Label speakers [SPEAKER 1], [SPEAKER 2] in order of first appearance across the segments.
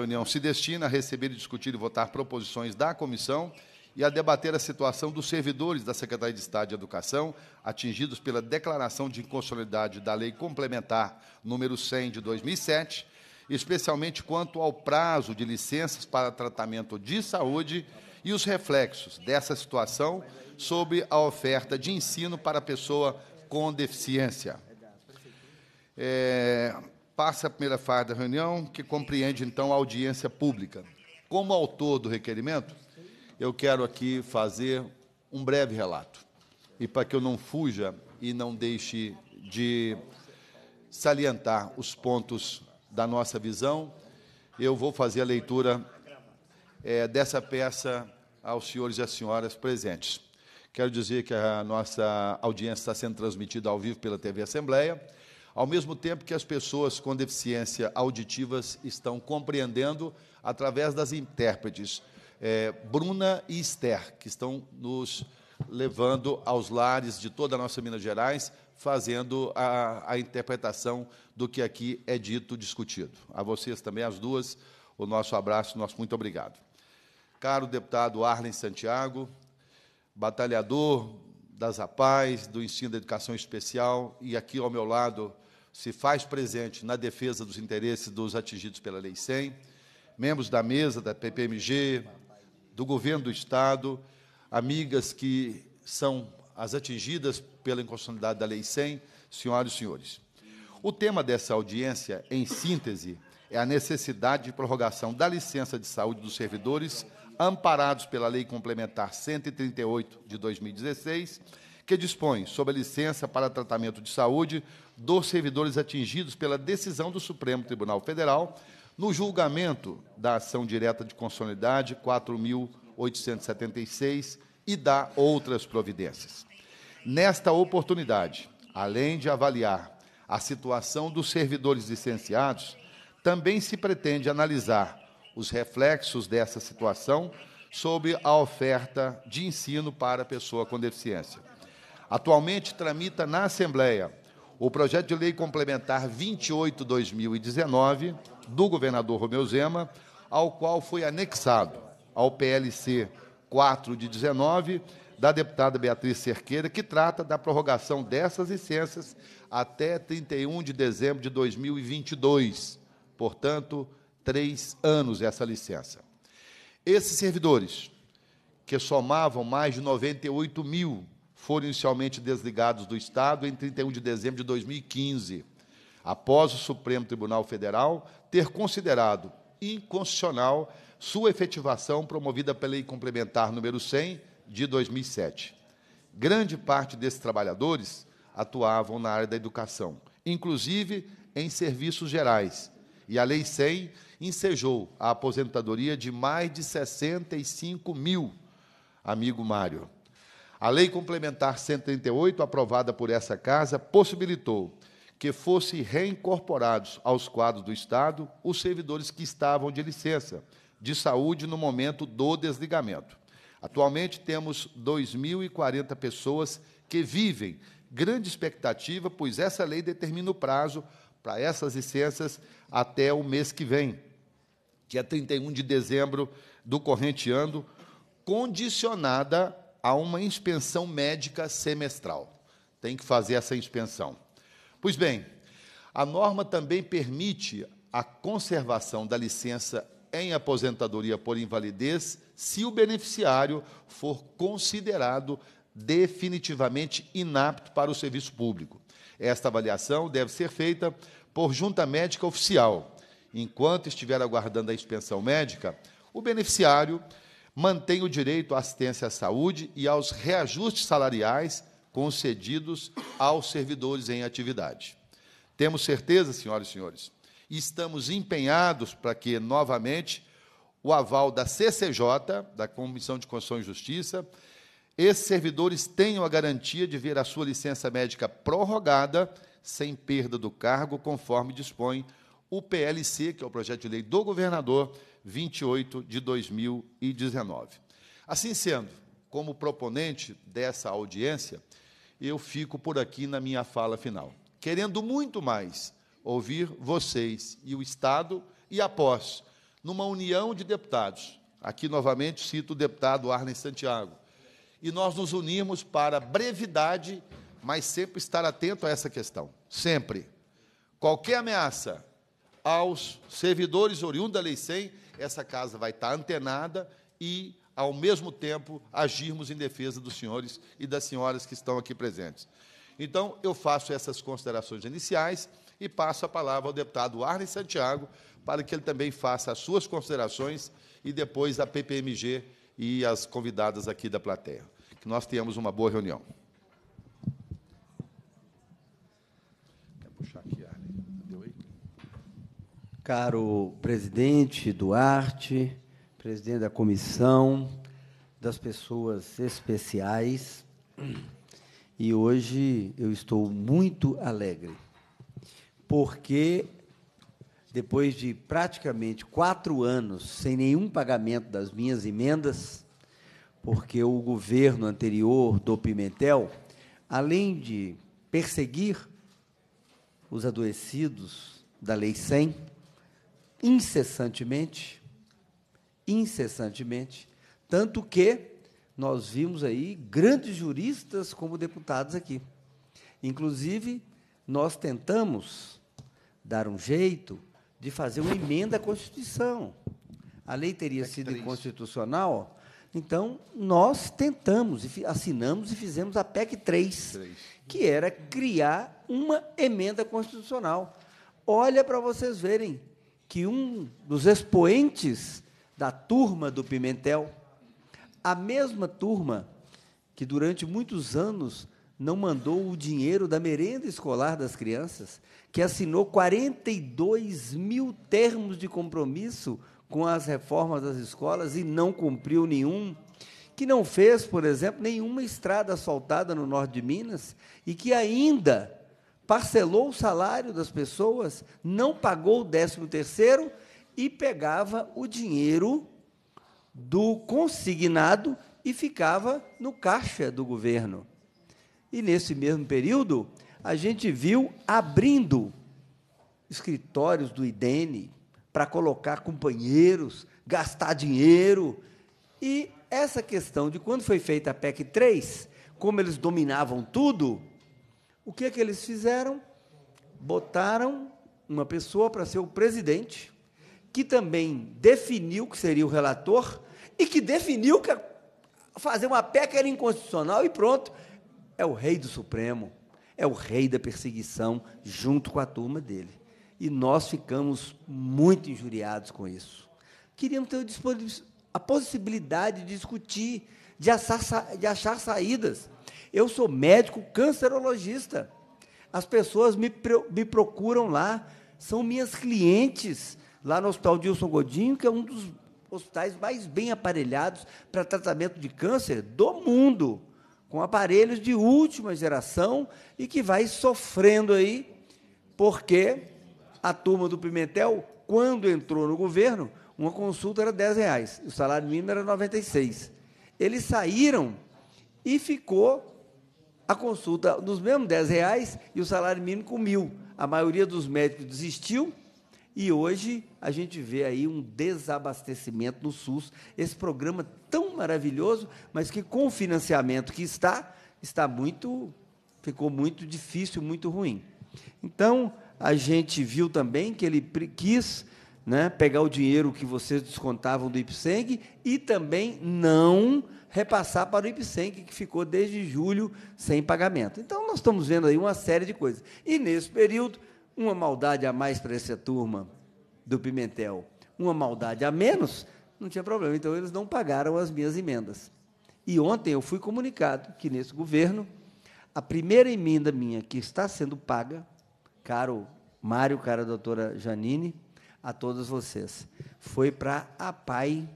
[SPEAKER 1] reunião se destina a receber, discutir e votar proposições da comissão e a debater a situação dos servidores da Secretaria de Estado de Educação atingidos pela declaração de inconstitucionalidade da Lei Complementar número 100 de 2007, especialmente quanto ao prazo de licenças para tratamento de saúde e os reflexos dessa situação sobre a oferta de ensino para a pessoa com deficiência. É, passa a primeira fase da reunião, que compreende então a audiência pública. Como autor do requerimento, eu quero aqui fazer um breve relato. E para que eu não fuja e não deixe de salientar os pontos da nossa visão, eu vou fazer a leitura é, dessa peça aos senhores e às senhoras presentes. Quero dizer que a nossa audiência está sendo transmitida ao vivo pela TV Assembleia ao mesmo tempo que as pessoas com deficiência auditivas estão compreendendo através das intérpretes é, Bruna e Esther, que estão nos levando aos lares de toda a nossa Minas Gerais, fazendo a, a interpretação do que aqui é dito, discutido. A vocês também, as duas, o nosso abraço, nosso muito obrigado. Caro deputado Arlen Santiago, batalhador, das APAES, do ensino da educação especial, e aqui ao meu lado se faz presente na defesa dos interesses dos atingidos pela Lei 100, membros da mesa da PPMG, do governo do Estado, amigas que são as atingidas pela inconstitucionalidade da Lei 100, senhoras e senhores. O tema dessa audiência, em síntese, é a necessidade de prorrogação da licença de saúde dos servidores amparados pela Lei Complementar 138 de 2016, que dispõe sobre a licença para tratamento de saúde dos servidores atingidos pela decisão do Supremo Tribunal Federal no julgamento da ação direta de consolidade 4876 e da outras providências. Nesta oportunidade, além de avaliar a situação dos servidores licenciados, também se pretende analisar os reflexos dessa situação sobre a oferta de ensino para a pessoa com deficiência. Atualmente tramita na Assembleia o projeto de lei complementar 28/2019 do governador Romeu Zema, ao qual foi anexado ao PLC 4 de 19 da deputada Beatriz Cerqueira, que trata da prorrogação dessas licenças até 31 de dezembro de 2022. Portanto, três anos essa licença. Esses servidores, que somavam mais de 98 mil, foram inicialmente desligados do Estado em 31 de dezembro de 2015, após o Supremo Tribunal Federal ter considerado inconstitucional sua efetivação promovida pela Lei Complementar número 100 de 2007. Grande parte desses trabalhadores atuavam na área da educação, inclusive em serviços gerais, e a Lei 100 ensejou a aposentadoria de mais de 65 mil, amigo Mário. A Lei Complementar 138, aprovada por essa Casa, possibilitou que fossem reincorporados aos quadros do Estado os servidores que estavam de licença de saúde no momento do desligamento. Atualmente temos 2.040 pessoas que vivem grande expectativa, pois essa lei determina o prazo para essas licenças até o mês que vem, que é 31 de dezembro do corrente ano, condicionada a uma inspeção médica semestral. Tem que fazer essa inspeção. Pois bem, a norma também permite a conservação da licença em aposentadoria por invalidez se o beneficiário for considerado definitivamente inapto para o serviço público. Esta avaliação deve ser feita por junta médica oficial. Enquanto estiver aguardando a expensão médica, o beneficiário mantém o direito à assistência à saúde e aos reajustes salariais concedidos aos servidores em atividade. Temos certeza, senhoras e senhores, e estamos empenhados para que, novamente, o aval da CCJ, da Comissão de Constituição e Justiça, esses servidores tenham a garantia de ver a sua licença médica prorrogada sem perda do cargo, conforme dispõe o PLC, que é o projeto de lei do governador 28 de 2019. Assim sendo, como proponente dessa audiência, eu fico por aqui na minha fala final, querendo muito mais ouvir vocês e o Estado e após, numa união de deputados. Aqui novamente cito o deputado Arlen Santiago, e nós nos unimos para brevidade, mas sempre estar atento a essa questão. Sempre. Qualquer ameaça aos servidores oriundos da Lei 100, essa casa vai estar antenada e, ao mesmo tempo, agirmos em defesa dos senhores e das senhoras que estão aqui presentes. Então, eu faço essas considerações iniciais e passo a palavra ao deputado Arne Santiago para que ele também faça as suas considerações e depois a PPMG e as convidadas aqui da plateia. Que nós tenhamos uma boa reunião.
[SPEAKER 2] Caro presidente Duarte, presidente da comissão, das pessoas especiais, e hoje eu estou muito alegre, porque depois de praticamente quatro anos sem nenhum pagamento das minhas emendas, porque o governo anterior do Pimentel, além de perseguir os adoecidos da Lei 100, incessantemente, incessantemente, tanto que nós vimos aí grandes juristas como deputados aqui. Inclusive, nós tentamos dar um jeito de fazer uma emenda à Constituição. A lei teria é sido inconstitucional. Então, nós tentamos, assinamos e fizemos a PEC 3, 3. que era criar uma emenda constitucional. Olha para vocês verem que um dos expoentes da turma do Pimentel, a mesma turma que durante muitos anos não mandou o dinheiro da merenda escolar das crianças, que assinou 42 mil termos de compromisso com as reformas das escolas e não cumpriu nenhum, que não fez, por exemplo, nenhuma estrada asfaltada no norte de Minas e que ainda parcelou o salário das pessoas, não pagou o 13 terceiro e pegava o dinheiro do consignado e ficava no caixa do governo. E nesse mesmo período, a gente viu abrindo escritórios do IDENE para colocar companheiros, gastar dinheiro. E essa questão de quando foi feita a PEC 3, como eles dominavam tudo, o que é que eles fizeram? Botaram uma pessoa para ser o presidente, que também definiu que seria o relator e que definiu que fazer uma PEC era inconstitucional e pronto. É o rei do Supremo, é o rei da perseguição, junto com a turma dele. E nós ficamos muito injuriados com isso. Queríamos ter a possibilidade de discutir, de achar, de achar saídas. Eu sou médico cancerologista. As pessoas me, me procuram lá, são minhas clientes lá no Hospital Dilson Godinho, que é um dos hospitais mais bem aparelhados para tratamento de câncer do mundo com aparelhos de última geração e que vai sofrendo aí, porque a turma do Pimentel, quando entrou no governo, uma consulta era 10 reais, o salário mínimo era 96. Eles saíram e ficou a consulta dos mesmos 10 reais e o salário mínimo com mil. A maioria dos médicos desistiu e hoje a gente vê aí um desabastecimento no SUS, esse programa tão maravilhoso, mas que com o financiamento que está, está muito ficou muito difícil, muito ruim. Então, a gente viu também que ele quis né, pegar o dinheiro que vocês descontavam do IPSENG e também não repassar para o IPSENG, que ficou desde julho sem pagamento. Então, nós estamos vendo aí uma série de coisas. E, nesse período, uma maldade a mais para essa turma do Pimentel, uma maldade a menos, não tinha problema. Então, eles não pagaram as minhas emendas. E ontem eu fui comunicado que nesse governo, a primeira emenda minha que está sendo paga, caro Mário, cara doutora Janine, a todos vocês, foi para a PAI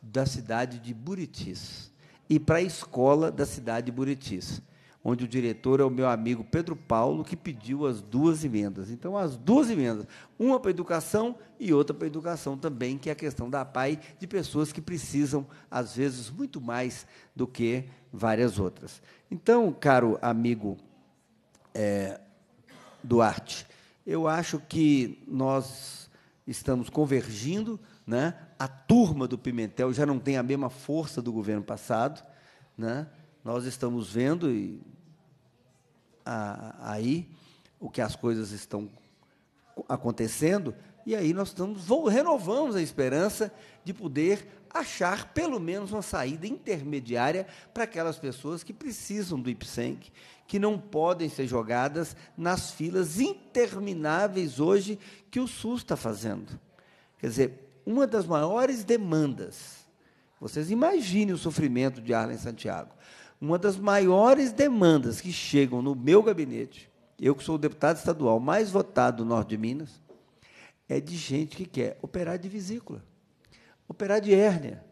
[SPEAKER 2] da cidade de Buritis e para a escola da cidade de Buritis onde o diretor é o meu amigo Pedro Paulo, que pediu as duas emendas. Então, as duas emendas, uma para educação e outra para educação também, que é a questão da PAI, de pessoas que precisam, às vezes, muito mais do que várias outras. Então, caro amigo é, Duarte, eu acho que nós estamos convergindo, né? a turma do Pimentel já não tem a mesma força do governo passado, né? nós estamos vendo, e a, aí o que as coisas estão acontecendo, e aí nós estamos, renovamos a esperança de poder achar pelo menos uma saída intermediária para aquelas pessoas que precisam do IPSENC, que não podem ser jogadas nas filas intermináveis hoje que o SUS está fazendo. Quer dizer, uma das maiores demandas, vocês imaginem o sofrimento de Arlen Santiago, uma das maiores demandas que chegam no meu gabinete, eu que sou o deputado estadual mais votado do norte de Minas, é de gente que quer operar de vesícula, operar de hérnia,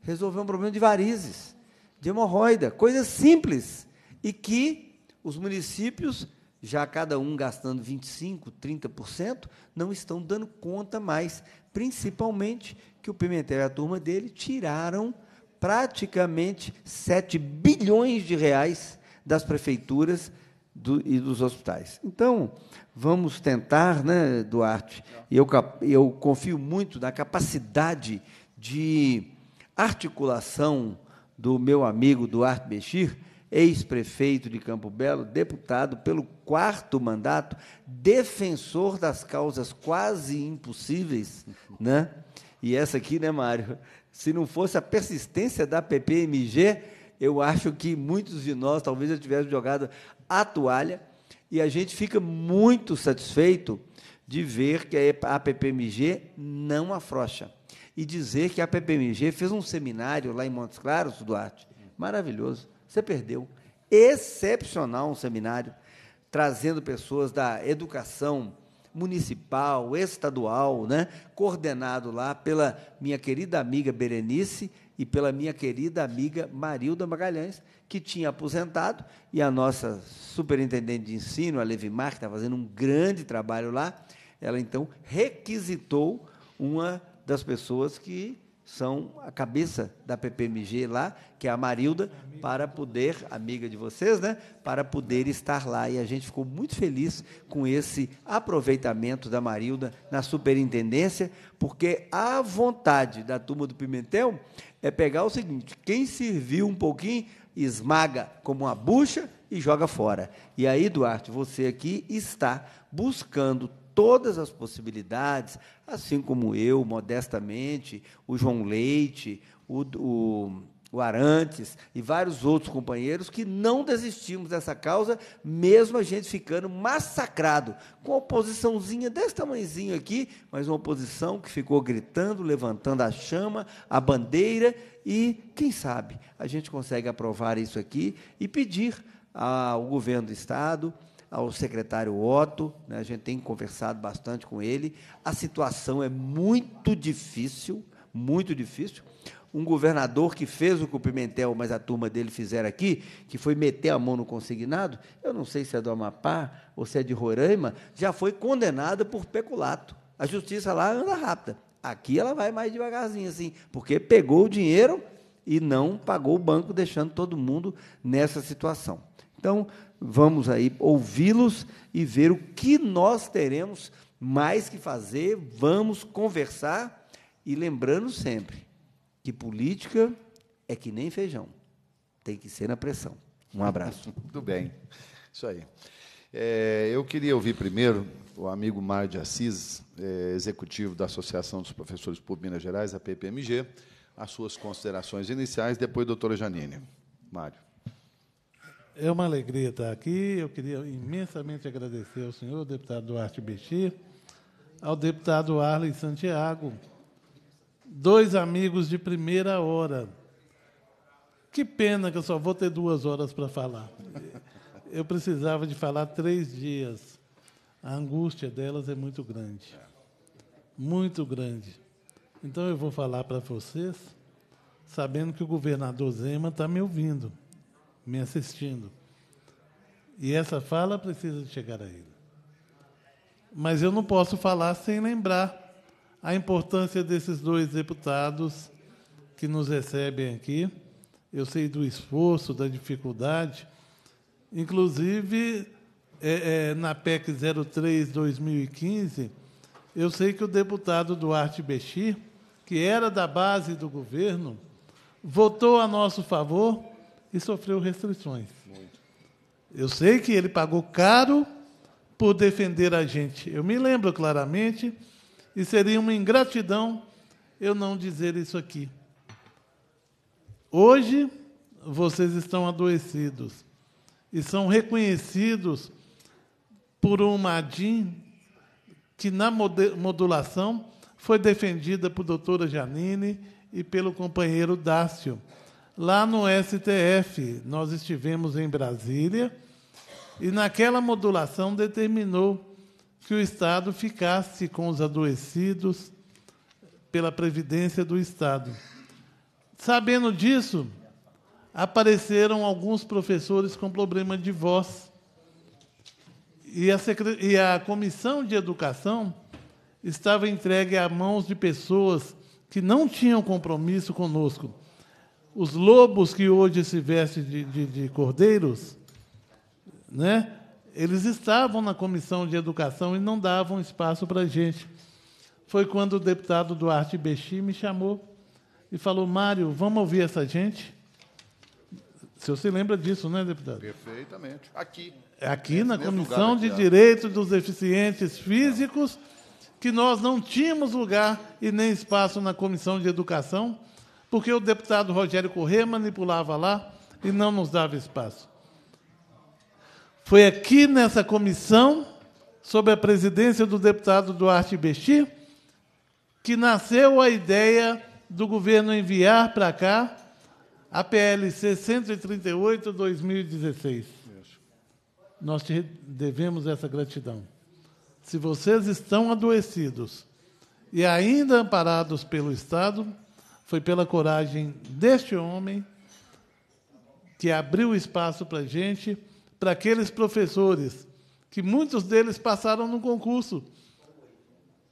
[SPEAKER 2] resolver um problema de varizes, de hemorroida, coisas simples e que os municípios, já cada um gastando 25%, 30%, não estão dando conta mais, principalmente que o Pimentel e a turma dele tiraram praticamente 7 bilhões de reais das prefeituras do, e dos hospitais. Então, vamos tentar, né, Duarte? Eu, eu confio muito na capacidade de articulação do meu amigo Duarte Bechir, ex-prefeito de Campo Belo, deputado pelo quarto mandato, defensor das causas quase impossíveis, né? E essa aqui, né, Mário? Se não fosse a persistência da PPMG, eu acho que muitos de nós talvez já tivéssemos jogado a toalha. E a gente fica muito satisfeito de ver que a PPMG não afrocha. E dizer que a PPMG fez um seminário lá em Montes Claros, Duarte, maravilhoso. Você perdeu. Excepcional um seminário, trazendo pessoas da educação, municipal, estadual, né? coordenado lá pela minha querida amiga Berenice e pela minha querida amiga Marilda Magalhães, que tinha aposentado, e a nossa superintendente de ensino, a Levimar, que está fazendo um grande trabalho lá, ela então requisitou uma das pessoas que são a cabeça da PPMG lá, que é a Marilda, para poder, amiga de vocês, né? Para poder estar lá. E a gente ficou muito feliz com esse aproveitamento da Marilda na superintendência, porque a vontade da turma do Pimentel é pegar o seguinte: quem serviu um pouquinho, esmaga como uma bucha e joga fora. E aí, Duarte, você aqui está buscando todas as possibilidades, assim como eu, modestamente, o João Leite, o, o, o Arantes e vários outros companheiros que não desistimos dessa causa, mesmo a gente ficando massacrado com a oposiçãozinha desse tamanhozinho aqui, mas uma oposição que ficou gritando, levantando a chama, a bandeira e, quem sabe, a gente consegue aprovar isso aqui e pedir ao governo do Estado ao secretário Otto, né, a gente tem conversado bastante com ele. A situação é muito difícil, muito difícil. Um governador que fez o que o Pimentel, mas a turma dele fizeram aqui, que foi meter a mão no consignado, eu não sei se é do Amapá ou se é de Roraima, já foi condenado por peculato. A justiça lá anda rápida. Aqui ela vai mais devagarzinho, assim, porque pegou o dinheiro e não pagou o banco, deixando todo mundo nessa situação. Então, vamos aí ouvi-los e ver o que nós teremos mais que fazer, vamos conversar e lembrando sempre que política é que nem feijão, tem que ser na pressão.
[SPEAKER 1] Um abraço. Tudo bem, isso aí. É, eu queria ouvir primeiro o amigo Mário de Assis, é, executivo da Associação dos Professores por Minas Gerais, a PPMG, as suas considerações iniciais, depois doutora Janine. Mário.
[SPEAKER 3] É uma alegria estar aqui. Eu queria imensamente agradecer ao senhor, deputado Duarte Bechir, ao deputado Arlen Santiago, dois amigos de primeira hora. Que pena que eu só vou ter duas horas para falar. Eu precisava de falar três dias. A angústia delas é muito grande. Muito grande. Então eu vou falar para vocês, sabendo que o governador Zema está me ouvindo me assistindo. E essa fala precisa chegar a ele. Mas eu não posso falar sem lembrar a importância desses dois deputados que nos recebem aqui. Eu sei do esforço, da dificuldade. Inclusive, é, é, na PEC 03-2015, eu sei que o deputado Duarte Bexi, que era da base do governo, votou a nosso favor e sofreu restrições. Eu sei que ele pagou caro por defender a gente. Eu me lembro claramente e seria uma ingratidão eu não dizer isso aqui. Hoje vocês estão adoecidos e são reconhecidos por um Madim que na modulação foi defendida por doutora Janine e pelo companheiro Dácio lá no STF. Nós estivemos em Brasília e, naquela modulação, determinou que o Estado ficasse com os adoecidos pela previdência do Estado. Sabendo disso, apareceram alguns professores com problema de voz. E a, e a comissão de educação estava entregue a mãos de pessoas que não tinham compromisso conosco os lobos que hoje se vestem de, de, de cordeiros, né? eles estavam na comissão de educação e não davam espaço para a gente. Foi quando o deputado Duarte Bexi me chamou e falou: Mário, vamos ouvir essa gente? O senhor se lembra disso, né, deputado? Perfeitamente. Aqui. Aqui na Comissão de Direitos dos Deficientes Físicos, que nós não tínhamos lugar e nem espaço na Comissão de Educação porque o deputado Rogério Corrêa manipulava lá e não nos dava espaço. Foi aqui nessa comissão, sob a presidência do deputado Duarte Besti, que nasceu a ideia do governo enviar para cá a PLC 138-2016. Nós te devemos essa gratidão. Se vocês estão adoecidos e ainda amparados pelo Estado, foi pela coragem deste homem que abriu espaço para a gente, para aqueles professores, que muitos deles passaram no concurso.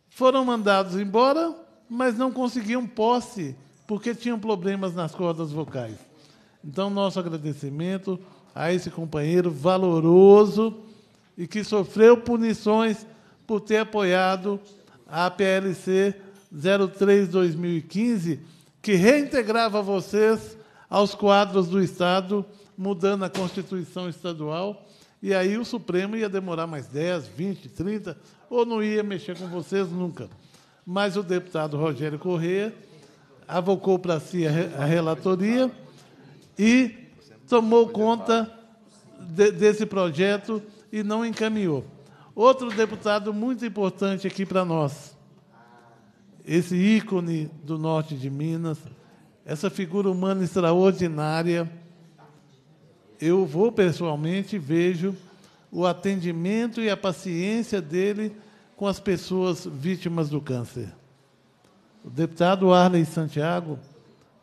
[SPEAKER 3] Foram mandados embora, mas não conseguiam posse, porque tinham problemas nas cordas vocais. Então, nosso agradecimento a esse companheiro valoroso e que sofreu punições por ter apoiado a PLC 03-2015, que reintegrava vocês aos quadros do Estado, mudando a Constituição Estadual, e aí o Supremo ia demorar mais 10, 20, 30, ou não ia mexer com vocês nunca. Mas o deputado Rogério Corrêa avocou para si a, relatoria e tomou conta de, desse projeto e não encaminhou. Outro deputado muito importante aqui para nós, esse ícone do norte de Minas, essa figura humana extraordinária. Eu vou pessoalmente vejo o atendimento e a paciência dele com as pessoas vítimas do câncer. O deputado Arley Santiago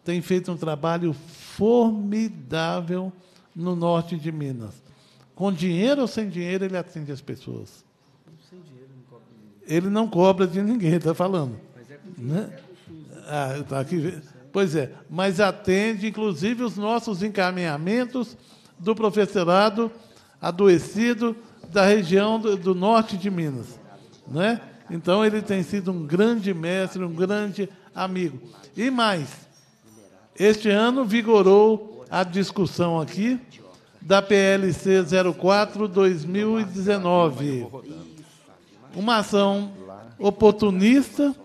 [SPEAKER 3] tem feito um trabalho formidável no norte de Minas. Com dinheiro ou sem dinheiro, ele atende as pessoas. Sem dinheiro, não cobra. Ele não cobra de ninguém, está falando. Né? Ah, tá aqui. Pois é, mas atende inclusive os nossos encaminhamentos do professorado adoecido da região do, do norte de Minas. Né? Então ele tem sido um grande mestre, um grande amigo. E mais, este ano vigorou a discussão aqui da PLC 04 2019. Uma ação oportunista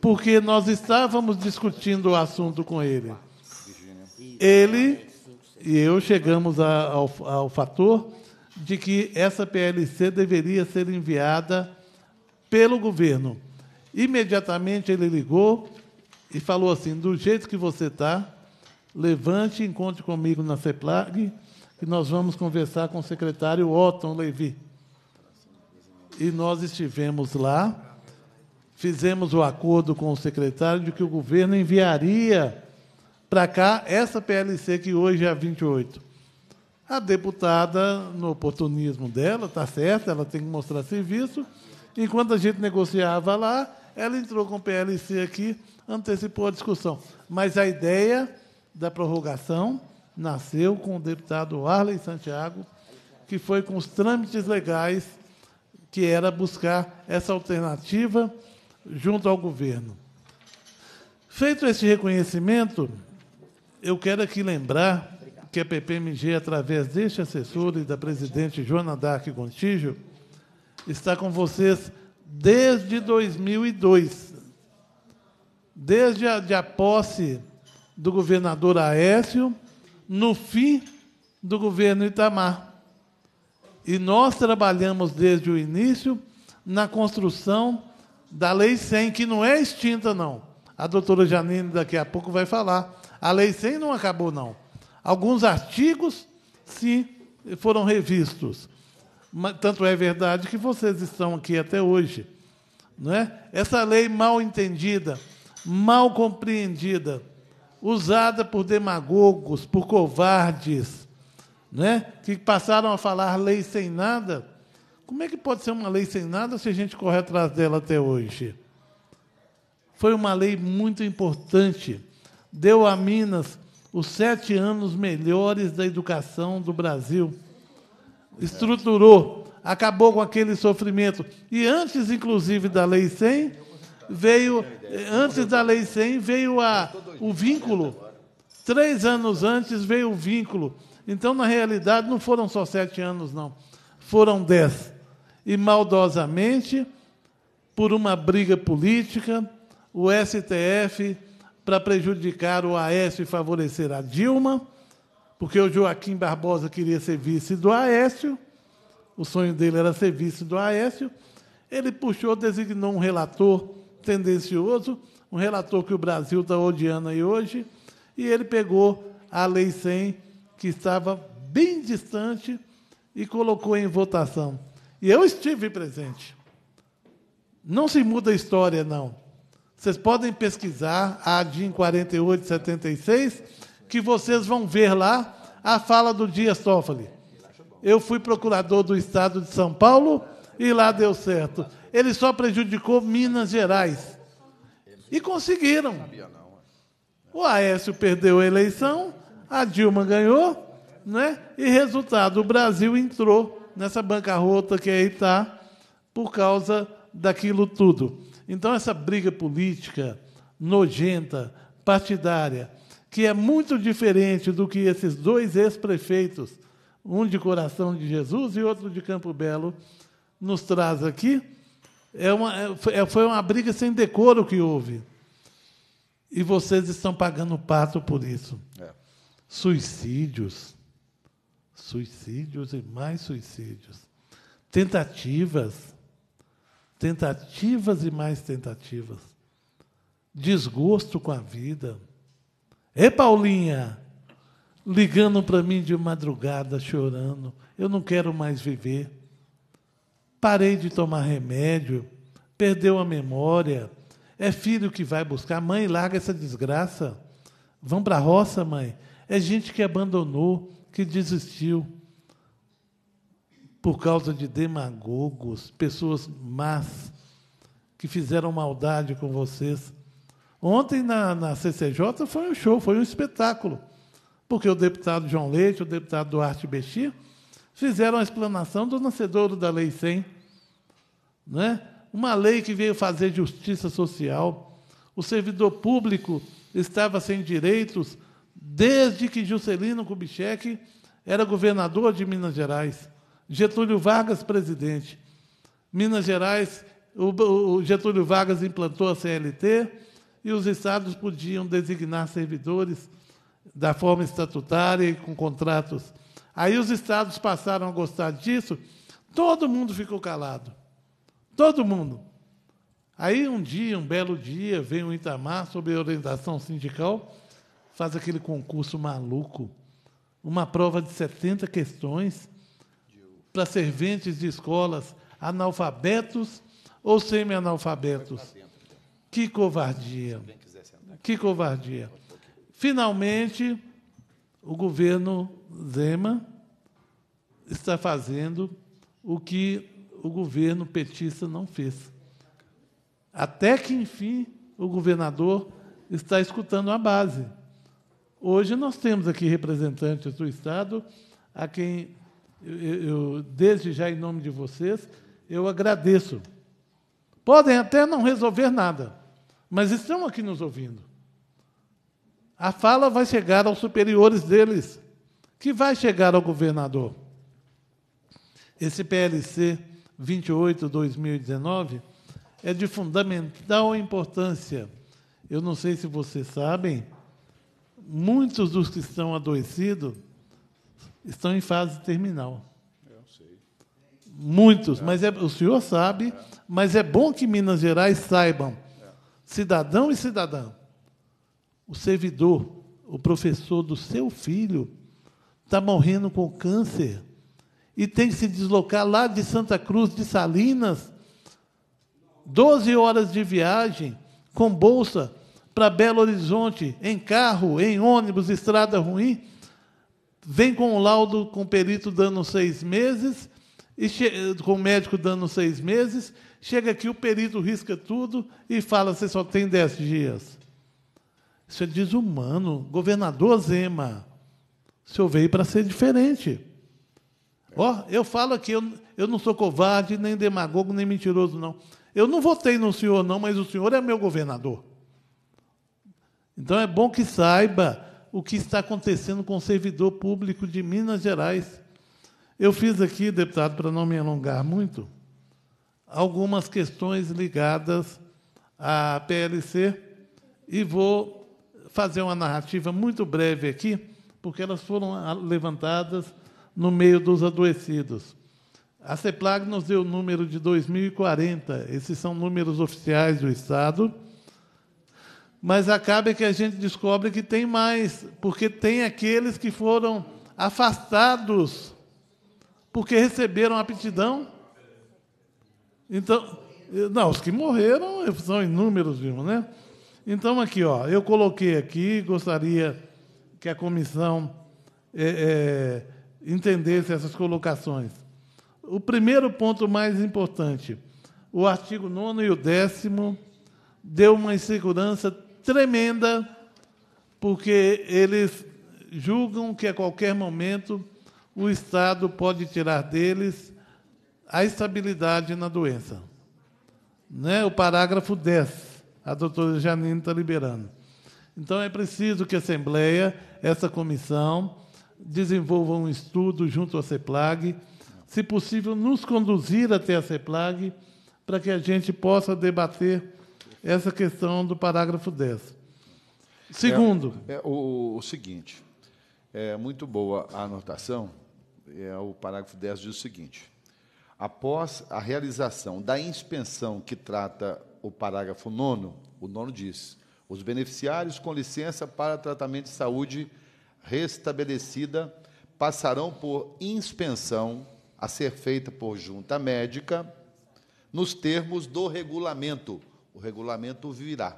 [SPEAKER 3] porque nós estávamos discutindo o assunto com ele. Ele e eu chegamos ao, ao fator de que essa PLC deveria ser enviada pelo governo. Imediatamente ele ligou e falou assim: do jeito que você está, levante e encontre comigo na CEPLAG, que nós vamos conversar com o secretário Otton Levi. E nós estivemos lá fizemos o acordo com o secretário de que o governo enviaria para cá essa PLC que hoje é a 28. A deputada, no oportunismo dela, está certa, ela tem que mostrar serviço. Enquanto a gente negociava lá, ela entrou com o PLC aqui, antecipou a discussão. Mas a ideia da prorrogação nasceu com o deputado Arley Santiago, que foi com os trâmites legais, que era buscar essa alternativa junto ao governo. Feito esse reconhecimento, eu quero aqui lembrar que a PPMG, através deste assessor e da presidente Joana Dark Gontijo, está com vocês desde 2002, desde a, de a posse do governador Aécio, no fim do governo Itamar. E nós trabalhamos desde o início na construção da Lei 100, que não é extinta, não. A doutora Janine daqui a pouco vai falar. A Lei 100 não acabou, não. Alguns artigos, sim, foram revistos. Tanto é verdade que vocês estão aqui até hoje. Não é? Essa lei mal entendida, mal compreendida, usada por demagogos, por covardes, né? que passaram a falar lei sem nada, como é que pode ser uma lei sem nada se a gente corre atrás dela até hoje? Foi uma lei muito importante. Deu a Minas os sete anos melhores da educação do Brasil. Estruturou, acabou com aquele sofrimento. E antes, inclusive, da Lei 100, veio, antes da Lei 100, veio a, o vínculo. Três anos antes veio o vínculo. Então, na realidade, não foram só sete anos, não. Foram dez e maldosamente, por uma briga política, o STF, para prejudicar o Aécio e favorecer a Dilma, porque o Joaquim Barbosa queria ser vice do Aécio, o sonho dele era ser vice do Aécio, ele puxou, designou um relator tendencioso, um relator que o Brasil está odiando aí hoje, e ele pegou a Lei 100, que estava bem distante, e colocou em votação. E eu estive presente. Não se muda a história, não. Vocês podem pesquisar a DIN 4876, que vocês vão ver lá a fala do Dias Toffoli. Eu fui procurador do Estado de São Paulo e lá deu certo. Ele só prejudicou Minas Gerais. E conseguiram. O Aécio perdeu a eleição, a Dilma ganhou, né? e resultado: o Brasil entrou nessa bancarrota que aí está por causa daquilo tudo. Então, essa briga política nojenta, partidária, que é muito diferente do que esses dois ex-prefeitos, um de Coração de Jesus e outro de Campo Belo, nos traz aqui, é uma, é, foi é, uma briga sem decoro que houve. E vocês estão pagando pato por isso. É. Suicídios, suicídios e mais suicídios, tentativas, tentativas e mais tentativas, desgosto com a vida. É Paulinha ligando para mim de madrugada chorando, eu não quero mais viver. Parei de tomar remédio, perdeu a memória. É filho que vai buscar, mãe, larga essa desgraça. Vão para a roça, mãe. É gente que abandonou que desistiu por causa de demagogos, pessoas más que fizeram maldade com vocês. Ontem na, na CCJ foi um show, foi um espetáculo, porque o deputado João Leite, o deputado Duarte Bexir, fizeram a explanação do nascedouro da Lei 100, né? uma lei que veio fazer justiça social. O servidor público estava sem direitos, desde que Juscelino Kubitschek era governador de Minas Gerais, Getúlio Vargas presidente. Minas Gerais, o Getúlio Vargas implantou a CLT e os estados podiam designar servidores da forma estatutária e com contratos. Aí os estados passaram a gostar disso, todo mundo ficou calado. Todo mundo. Aí um dia, um belo dia, vem o Itamar sob orientação sindical faz aquele concurso maluco, uma prova de 70 questões para serventes de escolas analfabetos ou semi-analfabetos. Que covardia. Que covardia. Finalmente, o governo Zema está fazendo o que o governo petista não fez. Até que, enfim, o governador está escutando a base. Hoje nós temos aqui representantes do Estado, a quem eu, desde já em nome de vocês, eu agradeço. Podem até não resolver nada, mas estão aqui nos ouvindo. A fala vai chegar aos superiores deles, que vai chegar ao governador. Esse PLC 28-2019 é de fundamental importância. Eu não sei se vocês sabem, muitos dos que estão adoecidos estão em fase terminal. Eu sei. Muitos, é. mas é, o senhor sabe, é. mas é bom que Minas Gerais saibam, é. cidadão e cidadã, o servidor, o professor do seu filho está morrendo com câncer e tem que se deslocar lá de Santa Cruz de Salinas, 12 horas de viagem com bolsa para Belo Horizonte, em carro, em ônibus, estrada ruim, vem com o laudo com o perito dando seis meses, e com o médico dando seis meses, chega aqui, o perito risca tudo e fala: você só tem dez dias. Isso é desumano. Governador Zema, o senhor veio para ser diferente. Ó, oh, eu falo aqui, eu, eu não sou covarde, nem demagogo, nem mentiroso, não. Eu não votei no senhor, não, mas o senhor é meu governador. Então é bom que saiba o que está acontecendo com o servidor público de Minas Gerais. Eu fiz aqui, deputado, para não me alongar muito, algumas questões ligadas à PLC e vou fazer uma narrativa muito breve aqui, porque elas foram ah, levantadas no meio dos adoecidos. A CEPLAG nos deu o número de 2040, esses são números oficiais do Estado mas acaba que a gente descobre que tem mais, porque tem aqueles que foram afastados porque receberam a aptidão. Então, eh, não, os que morreram são inúmeros, viu, né? Então, aqui, ó, eu coloquei aqui, gostaria que a comissão é, é, entendesse essas colocações. O primeiro ponto mais importante, o artigo 9 e o décimo deu uma insegurança tremenda, porque eles julgam que a qualquer momento o Estado pode tirar deles a estabilidade na doença. Né? O parágrafo 10, a doutora Janine está liberando. Então, é preciso que a Assembleia, essa comissão, desenvolva um estudo junto à CEPLAG, se possível, nos conduzir até a CEPLAG, para que a gente possa debater essa questão do parágrafo 10. É, Segundo.
[SPEAKER 1] É, é o, o, seguinte, é muito boa a anotação, é, o parágrafo 10 diz o seguinte: após a realização da inspeção que trata o parágrafo 9, o nono diz: os beneficiários com licença para tratamento de saúde restabelecida passarão por inspeção a ser feita por junta médica nos termos do regulamento o regulamento virá.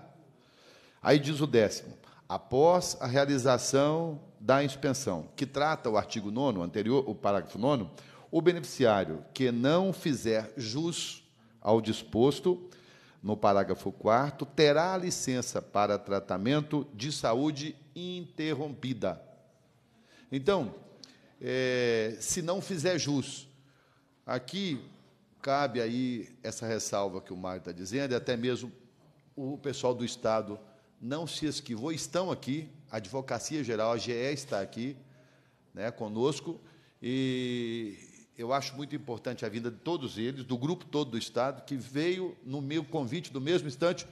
[SPEAKER 1] Aí diz o décimo: após a realização da inspeção, que trata o artigo 9 anterior, o parágrafo 9 o beneficiário que não fizer jus ao disposto no parágrafo 4 terá licença para tratamento de saúde interrompida. Então, é, se não fizer jus, aqui Cabe aí essa ressalva que o Mário está dizendo, e até mesmo o pessoal do Estado não se esquivou, estão aqui, a Advocacia Geral, a GE está aqui né, conosco, e eu acho muito importante a vinda de todos eles, do grupo todo do Estado, que veio no meu convite, do mesmo instante,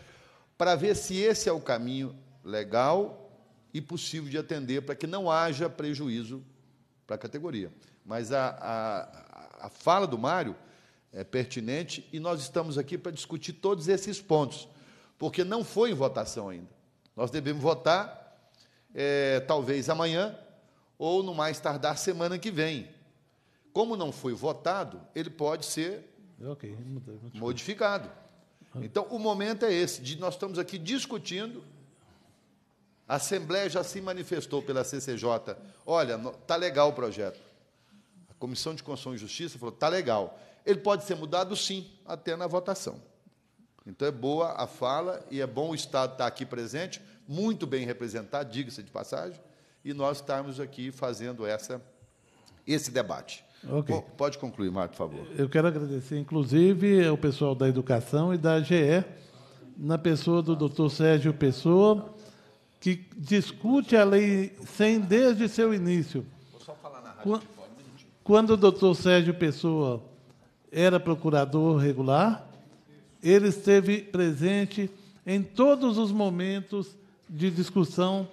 [SPEAKER 1] para ver se esse é o caminho legal e possível de atender, para que não haja prejuízo para a categoria. Mas a, a, a fala do Mário é, pertinente e nós estamos aqui para discutir todos esses pontos, porque não foi em votação ainda. Nós devemos votar é, talvez amanhã ou no mais tardar semana que vem. Como não foi votado, ele pode ser okay. modificado. Então, o momento é esse, de nós estamos aqui discutindo. A Assembleia já se manifestou pela CCJ. Olha, tá legal o projeto. A Comissão de Constituição e Justiça falou, tá legal. Ele pode ser mudado, sim, até na votação. Então é boa a fala e é bom o Estado estar aqui presente, muito bem representado, diga-se de passagem, e nós estarmos aqui fazendo essa, esse debate. Okay. Bom, pode concluir, Marco, por
[SPEAKER 3] favor. Eu quero agradecer, inclusive, ao pessoal da educação e da GE, na pessoa do doutor Sérgio Pessoa, que discute a Lei 100 desde seu início. Vou só falar na rádio. Quando, quando o doutor Sérgio Pessoa era procurador regular, ele esteve presente em todos os momentos de discussão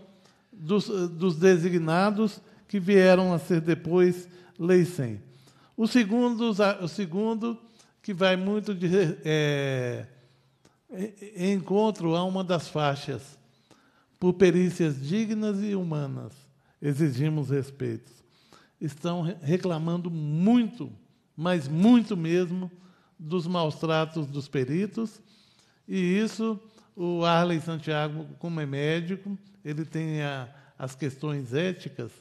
[SPEAKER 3] dos, dos designados que vieram a ser depois Lei 100. O segundo, o segundo que vai muito de é, encontro a uma das faixas, por perícias dignas e humanas, exigimos respeito. Estão reclamando muito mas muito mesmo, dos maus tratos dos peritos. E isso o Arley Santiago, como é médico, ele tem a, as questões éticas,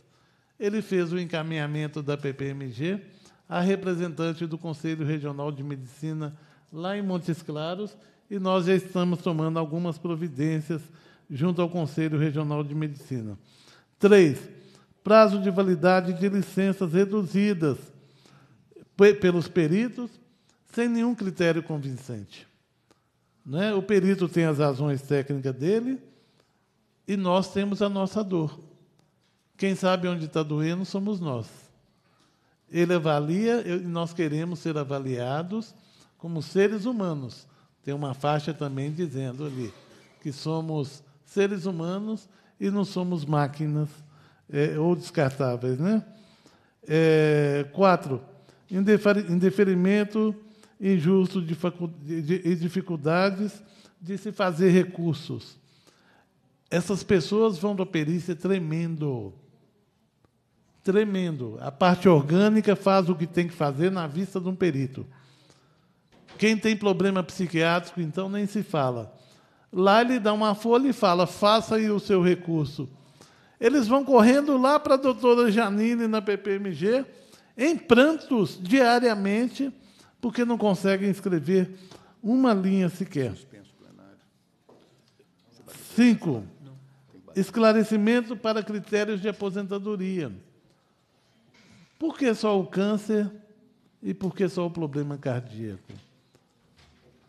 [SPEAKER 3] ele fez o encaminhamento da PPMG a representante do Conselho Regional de Medicina lá em Montes Claros e nós já estamos tomando algumas providências junto ao Conselho Regional de Medicina. Três, prazo de validade de licenças reduzidas pelos peritos sem nenhum critério convincente. Né? O perito tem as razões técnicas dele e nós temos a nossa dor. Quem sabe onde está doendo somos nós. Ele avalia e nós queremos ser avaliados como seres humanos. Tem uma faixa também dizendo ali que somos seres humanos e não somos máquinas é, ou descartáveis. Né? É, quatro, indeferimento injusto e de, dificuldades de se fazer recursos. Essas pessoas vão da perícia tremendo. Tremendo. A parte orgânica faz o que tem que fazer na vista de um perito. Quem tem problema psiquiátrico, então, nem se fala. Lá ele dá uma folha e fala: faça aí o seu recurso. Eles vão correndo lá para a doutora Janine na PPMG em prantos diariamente, porque não conseguem escrever uma linha sequer. Cinco, esclarecimento para critérios de aposentadoria. Por que só o câncer e por que só o problema cardíaco?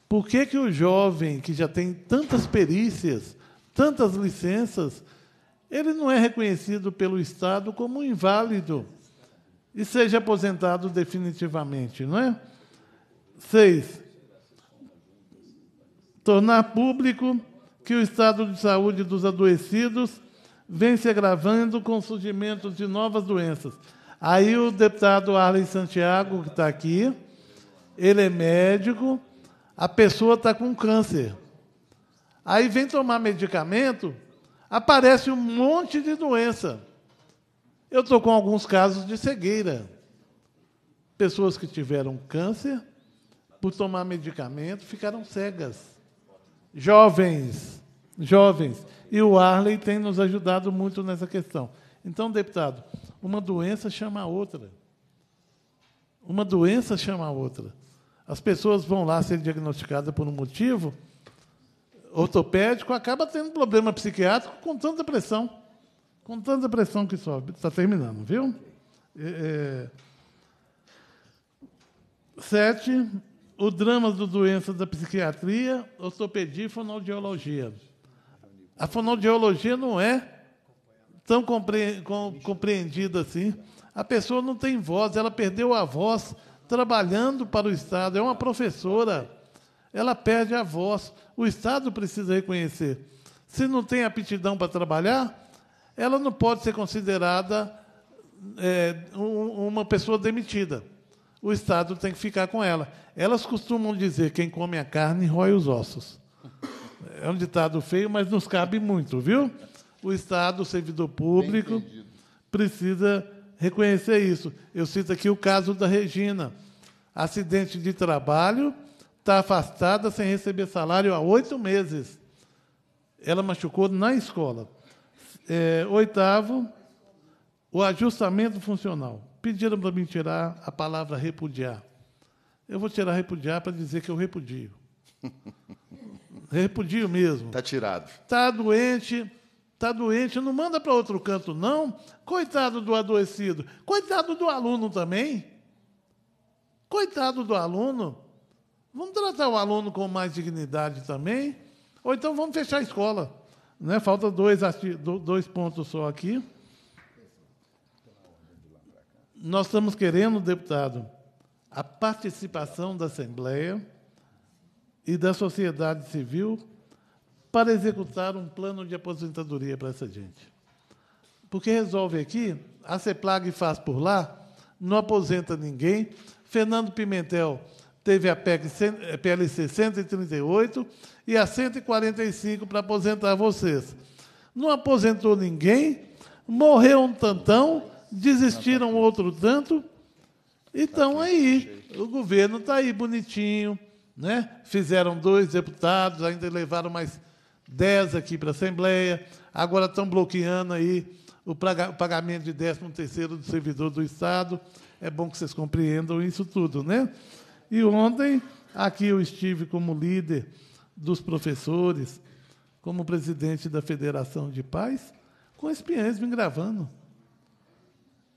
[SPEAKER 3] Por que, que o jovem que já tem tantas perícias, tantas licenças, ele não é reconhecido pelo Estado como um inválido? e seja aposentado definitivamente, não é? Seis, tornar público que o estado de saúde dos adoecidos vem se agravando com o surgimento de novas doenças. Aí o deputado Arlen Santiago, que está aqui, ele é médico, a pessoa está com câncer. Aí vem tomar medicamento, aparece um monte de doença. Eu estou com alguns casos de cegueira. Pessoas que tiveram câncer, por tomar medicamento, ficaram cegas. Jovens, jovens. E o Arley tem nos ajudado muito nessa questão. Então, deputado, uma doença chama a outra. Uma doença chama a outra. As pessoas vão lá ser diagnosticadas por um motivo ortopédico, acaba tendo problema psiquiátrico com tanta pressão com tanta pressão que sobe. Está terminando, viu? É, é... Sete, o drama do doença da psiquiatria, ortopedia e fonoaudiologia. A fonoaudiologia não é tão compre... compreendida assim. A pessoa não tem voz, ela perdeu a voz trabalhando para o Estado. É uma professora, ela perde a voz. O Estado precisa reconhecer. Se não tem aptidão para trabalhar, ela não pode ser considerada é, uma pessoa demitida. O Estado tem que ficar com ela. Elas costumam dizer: quem come a carne rói os ossos. É um ditado feio, mas nos cabe muito, viu? O Estado, o servidor público, precisa reconhecer isso. Eu cito aqui o caso da Regina. Acidente de trabalho, está afastada sem receber salário há oito meses. Ela machucou na escola. É, oitavo, o ajustamento funcional. Pediram para me tirar a palavra repudiar. Eu vou tirar repudiar para dizer que eu repudio. repudio mesmo. Está tirado. Está doente, está doente, não manda para outro canto, não. Coitado do adoecido. Coitado do aluno também. Coitado do aluno. Vamos tratar o aluno com mais dignidade também. Ou então vamos fechar a escola. Né? Falta dois, dois pontos só aqui. Nós estamos querendo, deputado, a participação da Assembleia e da sociedade civil para executar um plano de aposentadoria para essa gente. Porque resolve aqui, a CEPLAG faz por lá, não aposenta ninguém. Fernando Pimentel teve a PEC, PLC 138 e a 145 para aposentar vocês. Não aposentou ninguém, morreu um tantão, desistiram tá outro tanto, e tá estão aí. Tá o governo está aí bonitinho. Né? Fizeram dois deputados, ainda levaram mais dez aqui para a Assembleia, agora estão bloqueando aí o pagamento de 13 terceiro do servidor do Estado. É bom que vocês compreendam isso tudo, né? E ontem aqui eu estive como líder dos professores, como presidente da Federação de Pais, com espiães me gravando.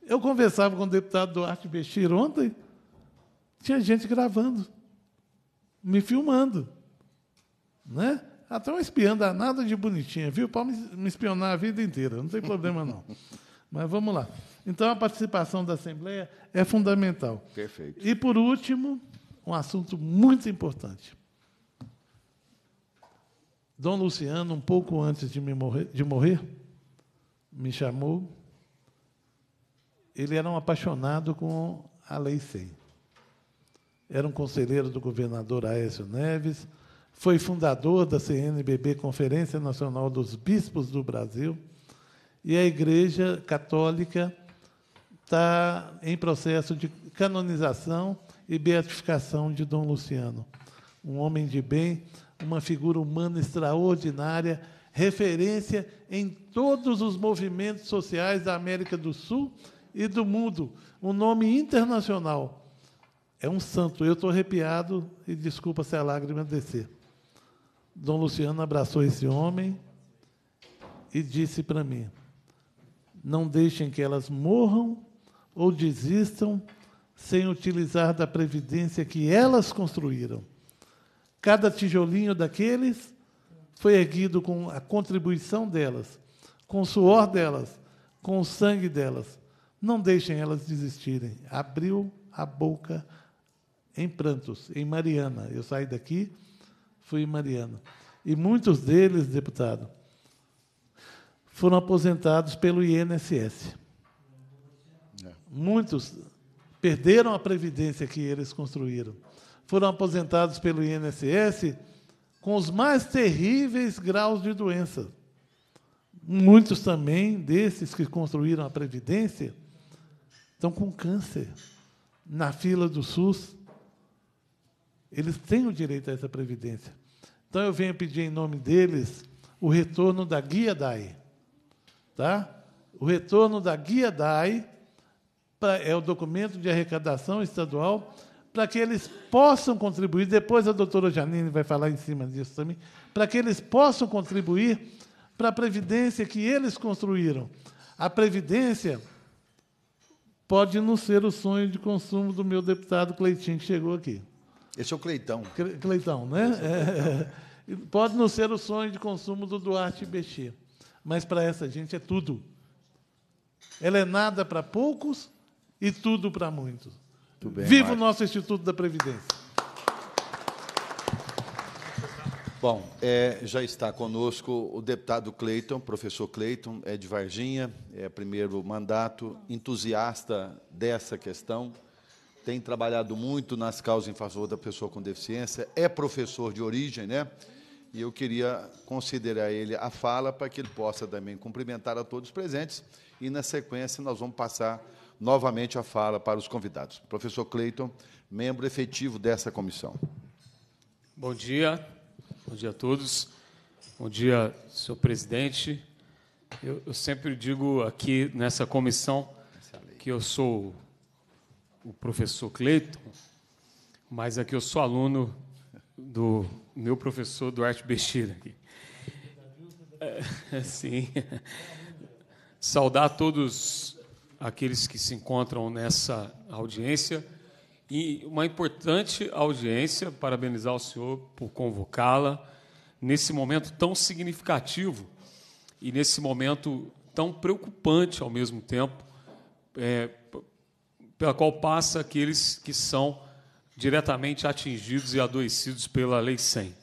[SPEAKER 3] Eu conversava com o deputado Duarte Bechir ontem, tinha gente gravando, me filmando. Né? Até uma espiã nada de bonitinha, viu? Pode me espionar a vida inteira, não tem problema não. Mas vamos lá. Então, a participação da Assembleia é fundamental. Perfeito. E, por último, um assunto muito importante. Dom Luciano, um pouco antes de, me morrer, de morrer, me chamou. Ele era um apaixonado com a Lei 100. Era um conselheiro do governador Aécio Neves, foi fundador da CNBB, Conferência Nacional dos Bispos do Brasil, e a Igreja Católica está em processo de canonização e beatificação de Dom Luciano. Um homem de bem, uma figura humana extraordinária, referência em todos os movimentos sociais da América do Sul e do mundo, um nome internacional. É um santo. Eu estou arrepiado e desculpa se a lágrima descer. Dom Luciano abraçou esse homem e disse para mim: Não deixem que elas morram ou desistam sem utilizar da previdência que elas construíram. Cada tijolinho daqueles foi erguido com a contribuição delas, com o suor delas, com o sangue delas. Não deixem elas desistirem. Abriu a boca em prantos, em Mariana. Eu saí daqui, fui em Mariana. E muitos deles, deputado, foram aposentados pelo INSS. É. Muitos perderam a previdência que eles construíram foram aposentados pelo INSS com os mais terríveis graus de doença. Muitos também desses que construíram a Previdência estão com câncer na fila do SUS. Eles têm o direito a essa Previdência. Então eu venho pedir em nome deles o retorno da guia DAI. Tá? O retorno da guia DAI é o documento de arrecadação estadual para que eles possam contribuir. Depois a doutora Janine vai falar em cima disso também, para que eles possam contribuir para a previdência que eles construíram. A previdência pode não ser o sonho de consumo do meu deputado Cleitinho, que chegou aqui. Esse é o Cleitão. Cleitão, né? É, é, é, pode não ser o sonho de consumo do Duarte Bexê, mas para essa gente é tudo. Ela é nada para poucos e tudo para muitos. Bem, Viva Marcos. o nosso Instituto da Previdência.
[SPEAKER 1] Bom, é, já está conosco o deputado Cleiton, professor Cleiton, é de Varginha, é primeiro mandato, entusiasta dessa questão, tem trabalhado muito nas causas em favor da pessoa com deficiência, é professor de origem, né? E eu queria considerar ele a fala para que ele possa também cumprimentar a todos os presentes e, na sequência, nós vamos passar novamente a fala para os convidados. Professor Cleiton, membro efetivo dessa comissão.
[SPEAKER 4] Bom dia, bom dia a todos. Bom dia, senhor presidente. Eu, eu sempre digo aqui nessa comissão que eu sou o professor Cleiton, mas aqui eu sou aluno do meu professor Duarte Bestira Aqui. É, sim. Saudar todos aqueles que se encontram nessa audiência e uma importante audiência, parabenizar o senhor por convocá-la nesse momento tão significativo e nesse momento tão preocupante ao mesmo tempo, é, pela qual passa aqueles que são diretamente atingidos e adoecidos pela Lei 100.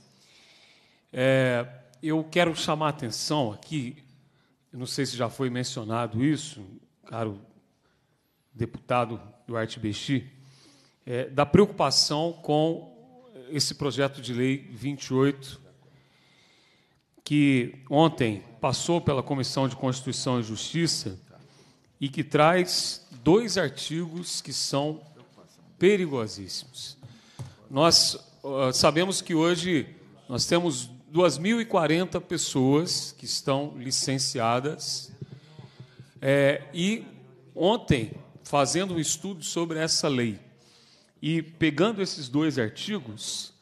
[SPEAKER 4] É, eu quero chamar a atenção aqui, não sei se já foi mencionado isso, caro deputado Duarte Besti, é, da preocupação com esse projeto de lei 28, que ontem passou pela Comissão de Constituição e Justiça e que traz dois artigos que são perigosíssimos. Nós uh, sabemos que hoje nós temos 2.040 pessoas que estão licenciadas é, e ontem fazendo um estudo sobre essa lei. E pegando esses dois artigos,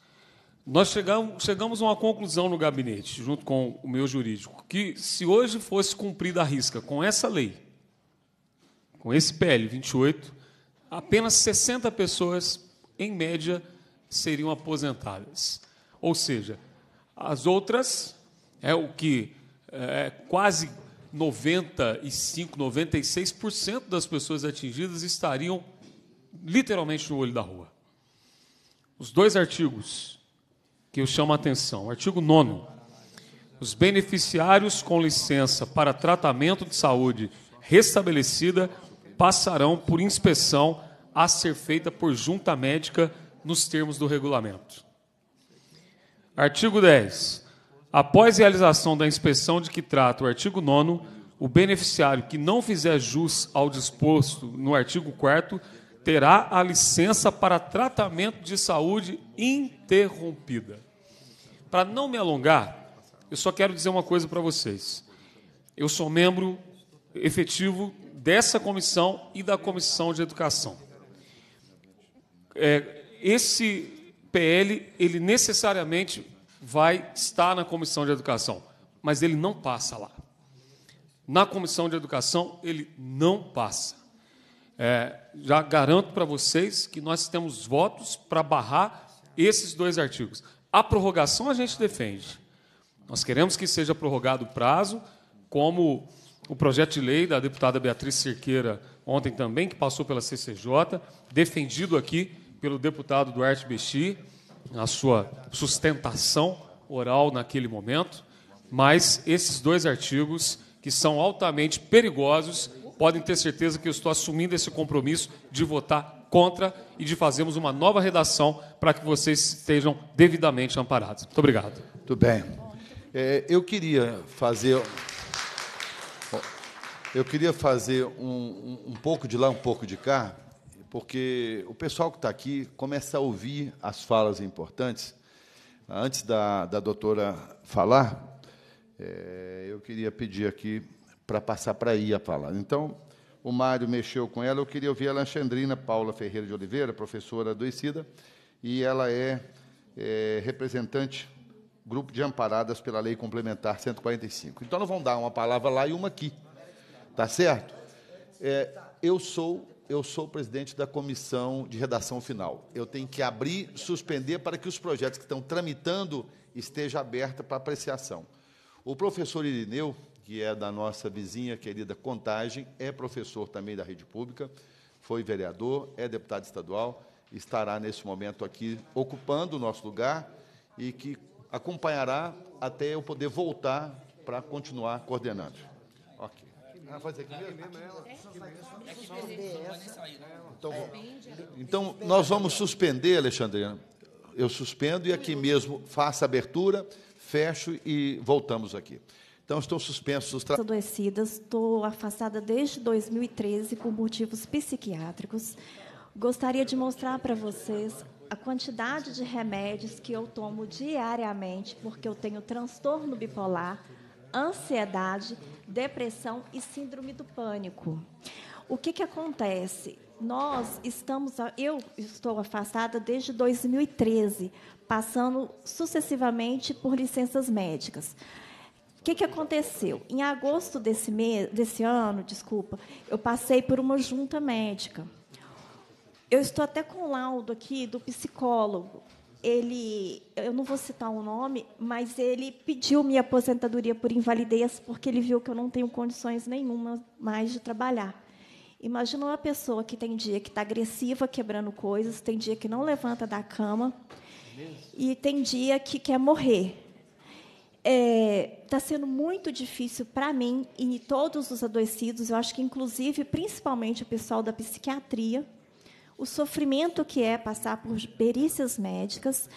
[SPEAKER 4] nós chegamos, chegamos a uma conclusão no gabinete, junto com o meu jurídico, que se hoje fosse cumprida a risca com essa lei, com esse PL 28, apenas 60 pessoas, em média, seriam aposentadas. Ou seja, as outras, é o que é, quase 95, 96% das pessoas atingidas estariam literalmente no olho da rua. Os dois artigos que eu chamo a atenção. Artigo 9. Os beneficiários com licença para tratamento de saúde restabelecida passarão por inspeção a ser feita por junta médica nos termos do regulamento. Artigo 10. Após realização da inspeção de que trata o artigo 9, o beneficiário que não fizer jus ao disposto no artigo 4 terá a licença para tratamento de saúde interrompida. Para não me alongar, eu só quero dizer uma coisa para vocês. Eu sou membro efetivo dessa comissão e da comissão de educação. É, esse PL, ele necessariamente vai estar na comissão de educação, mas ele não passa lá. Na comissão de educação, ele não passa. É, já garanto para vocês que nós temos votos para barrar esses dois artigos. A prorrogação a gente defende. Nós queremos que seja prorrogado o prazo, como o projeto de lei da deputada Beatriz Cerqueira, ontem também, que passou pela CCJ, defendido aqui pelo deputado Duarte Bexi a sua sustentação oral naquele momento, mas esses dois artigos, que são altamente perigosos, podem ter certeza que eu estou assumindo esse compromisso de votar contra e de fazermos uma nova redação para que vocês estejam devidamente amparados. Muito obrigado. Muito bem. É,
[SPEAKER 1] eu queria fazer. Eu queria fazer um, um pouco de lá, um pouco de cá, porque o pessoal que está aqui começa a ouvir as falas importantes. Antes da, da doutora falar, é, eu queria pedir aqui para passar para aí a fala. Então, o Mário mexeu com ela, eu queria ouvir a Alexandrina Paula Ferreira de Oliveira, professora adoecida, e ela é, é representante grupo de amparadas pela Lei Complementar 145. Então, nós vamos dar uma palavra lá e uma aqui. Tá certo? É, eu sou eu sou o presidente da comissão de redação final. Eu tenho que abrir, suspender para que os projetos que estão tramitando estejam abertos para apreciação. O professor Irineu, que é da nossa vizinha querida Contagem, é professor também da rede pública, foi vereador, é deputado estadual, estará nesse momento aqui ocupando o nosso lugar e que acompanhará até eu poder voltar para continuar coordenando mesmo. Ah, faz aqui mesmo? Aqui mesmo, É aqui mesmo, é né? Então, então, é. então nós vamos suspender, Alexandre. Eu suspendo e aqui mesmo faço a abertura, fecho e voltamos aqui. Então, estão suspensos os trabalhos.
[SPEAKER 5] Adoecidas, estou afastada desde 2013 por motivos psiquiátricos. Gostaria de mostrar para vocês a quantidade de remédios que eu tomo diariamente, porque eu tenho transtorno bipolar, ansiedade, depressão e síndrome do pânico. O que, que acontece? Nós estamos, eu estou afastada desde 2013, passando sucessivamente por licenças médicas. O que, que aconteceu? Em agosto desse, mês, desse ano, desculpa, eu passei por uma junta médica. Eu estou até com o laudo aqui do psicólogo ele, eu não vou citar o um nome, mas ele pediu minha aposentadoria por invalidez porque ele viu que eu não tenho condições nenhuma mais de trabalhar. Imagina uma pessoa que tem dia que está agressiva, quebrando coisas, tem dia que não levanta da cama e tem dia que quer morrer. Está é, tá sendo muito difícil para mim e todos os adoecidos, eu acho que, inclusive, principalmente o pessoal da psiquiatria, o sofrimento que é passar por perícias médicas.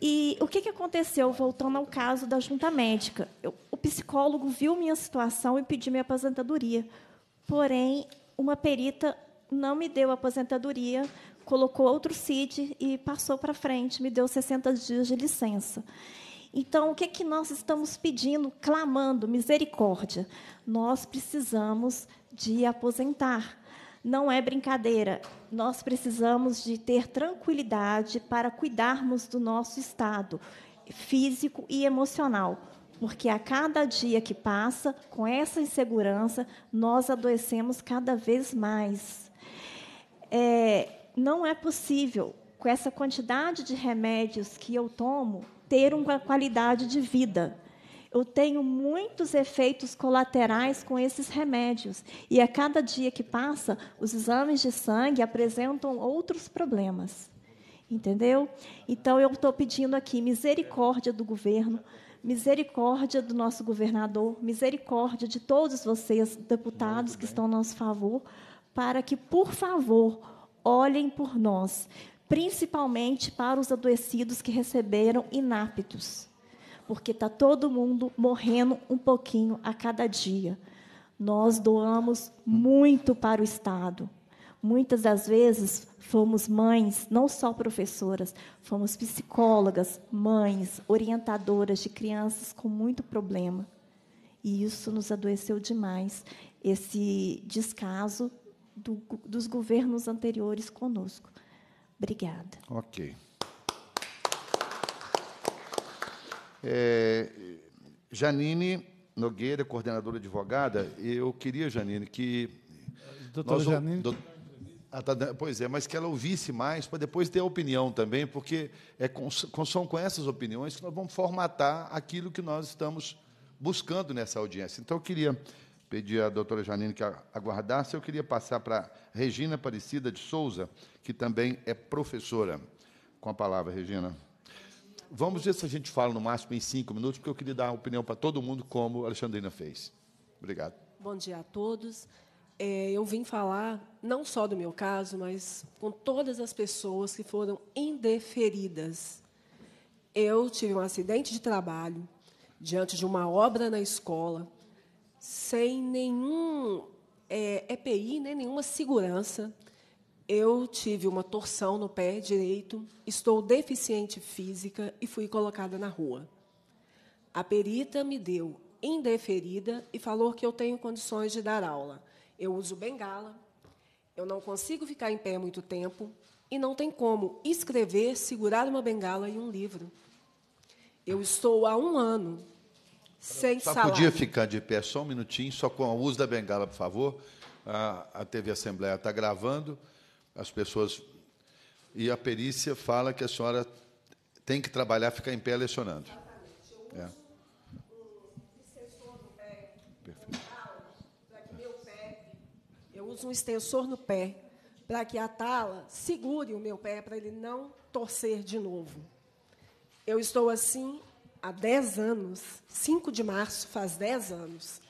[SPEAKER 5] E o que, que aconteceu, voltando ao caso da junta médica? Eu, o psicólogo viu minha situação e pediu minha aposentadoria. Porém, uma perita não me deu aposentadoria, colocou outro CID e passou para frente, me deu 60 dias de licença. Então, o que, que nós estamos pedindo, clamando misericórdia? Nós precisamos de aposentar não é brincadeira. Nós precisamos de ter tranquilidade para cuidarmos do nosso estado físico e emocional, porque a cada dia que passa, com essa insegurança, nós adoecemos cada vez mais. É, não é possível, com essa quantidade de remédios que eu tomo, ter uma qualidade de vida eu tenho muitos efeitos colaterais com esses remédios. E a cada dia que passa, os exames de sangue apresentam outros problemas. Entendeu? Então, eu estou pedindo aqui misericórdia do governo, misericórdia do nosso governador, misericórdia de todos vocês, deputados, que estão a nosso favor, para que, por favor, olhem por nós, principalmente para os adoecidos que receberam inaptos porque está todo mundo morrendo um pouquinho a cada dia. Nós doamos muito para o Estado. Muitas das vezes fomos mães, não só professoras, fomos psicólogas, mães, orientadoras de crianças com muito problema. E isso nos adoeceu demais, esse descaso do, dos governos anteriores conosco. Obrigada.
[SPEAKER 1] Ok. É, Janine Nogueira, coordenadora advogada, eu queria, Janine, que. Doutora nós, Janine. Do, ah, tá, né, pois é, mas que ela ouvisse mais para depois ter a opinião também, porque é com, com, são com essas opiniões que nós vamos formatar aquilo que nós estamos buscando nessa audiência. Então, eu queria pedir à doutora Janine que aguardasse, eu queria passar para Regina Aparecida de Souza, que também é professora. Com a palavra, Regina. Vamos ver se a gente fala no máximo em cinco minutos, porque eu queria dar opinião para todo mundo, como a Alexandrina fez. Obrigado.
[SPEAKER 6] Bom dia a todos. É, eu vim falar não só do meu caso, mas com todas as pessoas que foram indeferidas. Eu tive um acidente de trabalho diante de uma obra na escola, sem nenhum é, EPI, nem né, nenhuma segurança eu tive uma torção no pé direito, estou deficiente física e fui colocada na rua. A perita me deu indeferida e falou que eu tenho condições de dar aula. Eu uso bengala, eu não consigo ficar em pé muito tempo e não tem como escrever, segurar uma bengala e um livro. Eu estou há um ano sem só salário. podia ficar
[SPEAKER 1] de pé só um minutinho, só com o uso da bengala, por favor. Ah, a, a TV Assembleia está gravando. As pessoas. E a perícia fala que a senhora tem que trabalhar, ficar em pé lecionando. É.
[SPEAKER 6] Eu uso um extensor no pé para que a tala segure o meu pé para ele não torcer de novo. Eu estou assim há 10 anos. 5 de março faz 10 anos.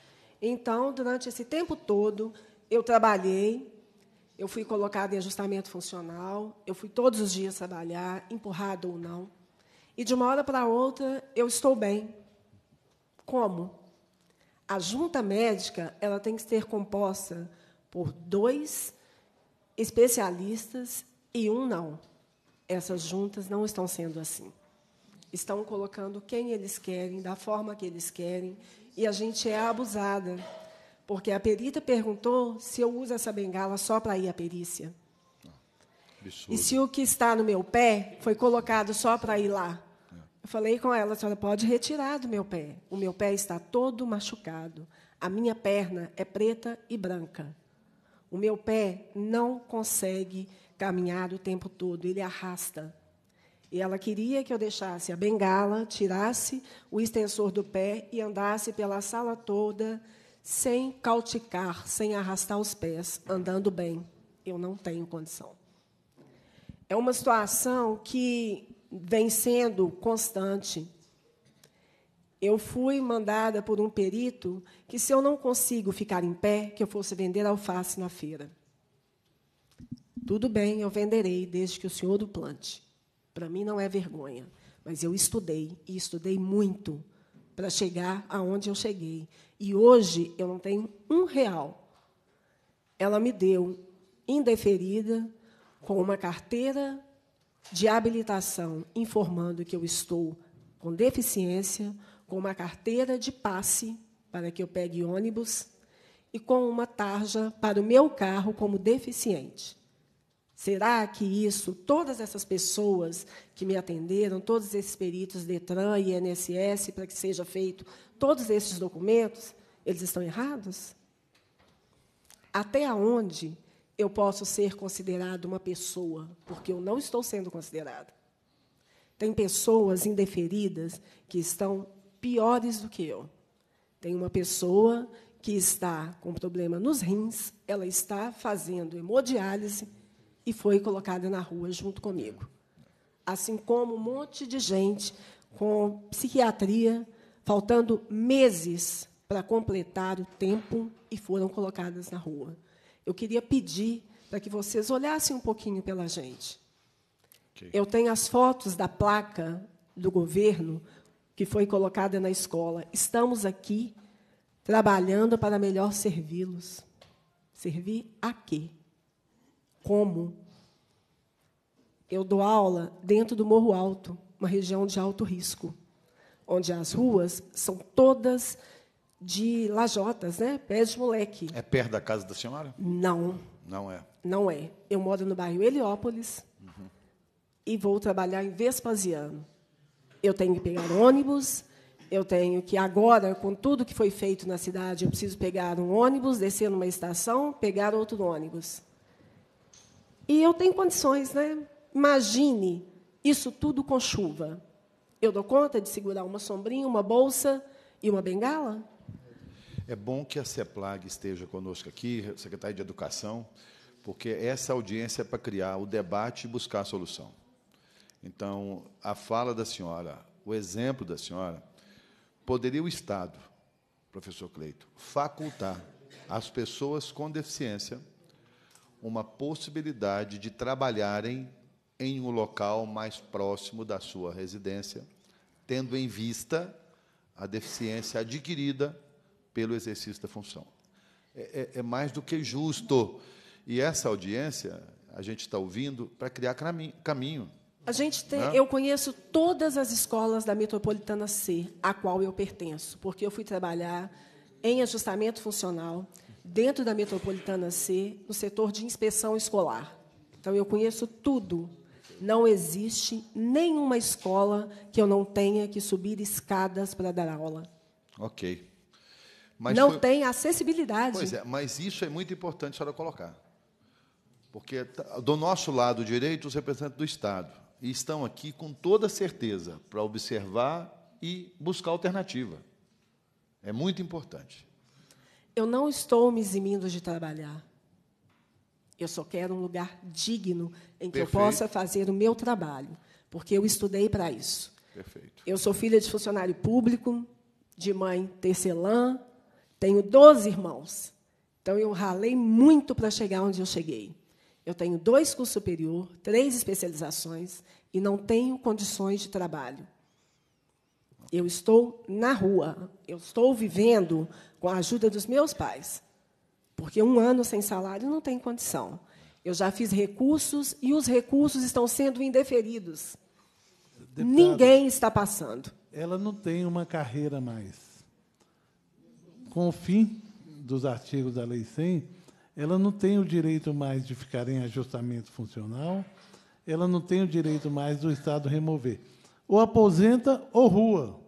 [SPEAKER 6] Então, durante esse tempo todo, eu trabalhei, eu fui colocada em ajustamento funcional, eu fui todos os dias trabalhar, empurrada ou não. E de uma hora para outra, eu estou bem. Como? A junta médica ela tem que ser composta por dois especialistas e um não. Essas juntas não estão sendo assim. Estão colocando quem eles querem, da forma que eles querem, e a gente é abusada. Porque a perita perguntou se eu uso essa bengala só para ir à perícia. Absurdo. E se o que está no meu pé foi colocado só para ir lá. É. Eu falei com ela, a senhora pode retirar do meu pé. O meu pé está todo machucado. A minha perna é preta e branca. O meu pé não consegue caminhar o tempo todo, ele arrasta. E ela queria que eu deixasse a bengala, tirasse o extensor do pé e andasse pela sala toda sem cauticar, sem arrastar os pés, andando bem. Eu não tenho condição. É uma situação que vem sendo constante. Eu fui mandada por um perito que, se eu não consigo ficar em pé, que eu fosse vender alface na feira. Tudo bem, eu venderei, desde que o senhor o plante. Para mim não é vergonha, mas eu estudei, e estudei muito, para chegar aonde eu cheguei. E hoje eu não tenho um real. Ela me deu, indeferida, com uma carteira de habilitação informando que eu estou com deficiência, com uma carteira de passe para que eu pegue ônibus e com uma tarja para o meu carro como deficiente. Será que isso, todas essas pessoas que me atenderam, todos esses peritos Detran e INSS, para que seja feito todos esses documentos, eles estão errados? Até onde eu posso ser considerado uma pessoa, porque eu não estou sendo considerada. Tem pessoas indeferidas que estão piores do que eu. Tem uma pessoa que está com problema nos rins, ela está fazendo hemodiálise, e foi colocada na rua junto comigo. Assim como um monte de gente com psiquiatria, faltando meses para completar o tempo e foram colocadas na rua. Eu queria pedir para que vocês olhassem um pouquinho pela gente. Okay. Eu tenho as fotos da placa do governo que foi colocada na escola. Estamos aqui trabalhando para melhor servi-los. Servir a quê? como eu dou aula dentro do Morro Alto, uma região de alto risco, onde as ruas são todas de lajotas, né? Pés de moleque.
[SPEAKER 1] É perto da casa da senhora?
[SPEAKER 6] Não. Não é. Não é. Eu moro no bairro Heliópolis uhum. e vou trabalhar em Vespasiano. Eu tenho que pegar ônibus, eu tenho que agora, com tudo que foi feito na cidade, eu preciso pegar um ônibus, descer numa estação, pegar outro ônibus. E eu tenho condições, né? Imagine isso tudo com chuva. Eu dou conta de segurar uma sombrinha, uma bolsa e uma bengala?
[SPEAKER 1] É bom que a CEPLAG esteja conosco aqui, secretário de Educação, porque essa audiência é para criar o debate e buscar a solução. Então, a fala da senhora, o exemplo da senhora, poderia o Estado, professor Cleito, facultar as pessoas com deficiência uma possibilidade de trabalharem em um local mais próximo da sua residência, tendo em vista a deficiência adquirida pelo exercício da função. É, é, é mais do que justo. E essa audiência, a gente está ouvindo para criar caminho. A gente
[SPEAKER 6] tem, né? eu conheço todas as escolas da Metropolitana C, a qual eu pertenço, porque eu fui trabalhar em ajustamento funcional dentro da Metropolitana C, no setor de inspeção escolar. Então, eu conheço tudo. Não existe nenhuma escola que eu não tenha que subir escadas para dar aula.
[SPEAKER 1] Ok. Mas não foi...
[SPEAKER 6] tem acessibilidade. Pois é,
[SPEAKER 1] mas isso é muito importante a senhora colocar. Porque tá, do nosso lado direito, os representantes do Estado e estão aqui com toda certeza para observar e buscar alternativa. É muito importante.
[SPEAKER 6] Eu não estou me eximindo de trabalhar. Eu só quero um lugar digno em que Perfeito. eu possa fazer o meu trabalho, porque eu estudei para isso. Perfeito. Eu sou filha de funcionário público, de mãe tecelã, tenho 12 irmãos. Então, eu ralei muito para chegar onde eu cheguei. Eu tenho dois cursos superior, três especializações e não tenho condições de trabalho. Eu estou na rua. Eu estou vivendo com a ajuda dos meus pais. Porque um ano sem salário não tem condição. Eu já fiz recursos e os recursos estão sendo indeferidos.
[SPEAKER 3] Ninguém está passando. Ela não tem uma carreira mais. Com o fim dos artigos da Lei 100, ela não tem o direito mais de ficar em ajustamento funcional, ela não tem o direito mais do Estado remover. Ou aposenta ou rua.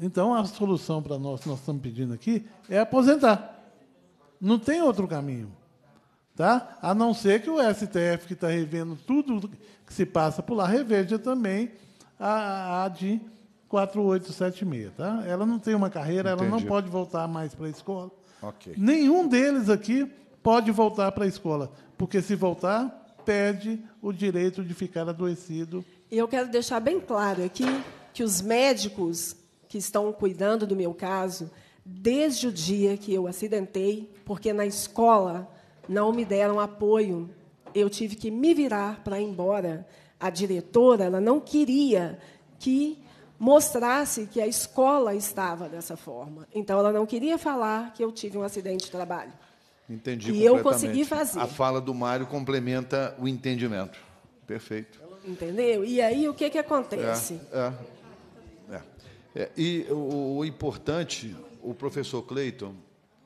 [SPEAKER 3] Então, a solução para nós, que nós estamos pedindo aqui, é aposentar. Não tem outro caminho. Tá? A não ser que o STF, que está revendo tudo que se passa por lá, reveja também a, a de 4876. Tá? Ela não tem uma carreira, Entendi. ela não pode voltar mais para a escola. Okay. Nenhum deles aqui pode voltar para a escola, porque se voltar, perde o direito de ficar adoecido.
[SPEAKER 6] E eu quero deixar bem claro aqui que os médicos que estão cuidando do meu caso desde o dia que eu acidentei, porque na escola não me deram apoio. Eu tive que me virar para ir embora. A diretora ela não queria que mostrasse que a escola estava dessa forma. Então, ela não queria falar que eu tive um acidente de trabalho.
[SPEAKER 1] Entendi. E eu consegui fazer. A fala do Mário complementa o entendimento. Perfeito.
[SPEAKER 6] Entendeu? E aí, o que, que acontece?
[SPEAKER 1] É, é. É, e o, o, importante, o professor Cleiton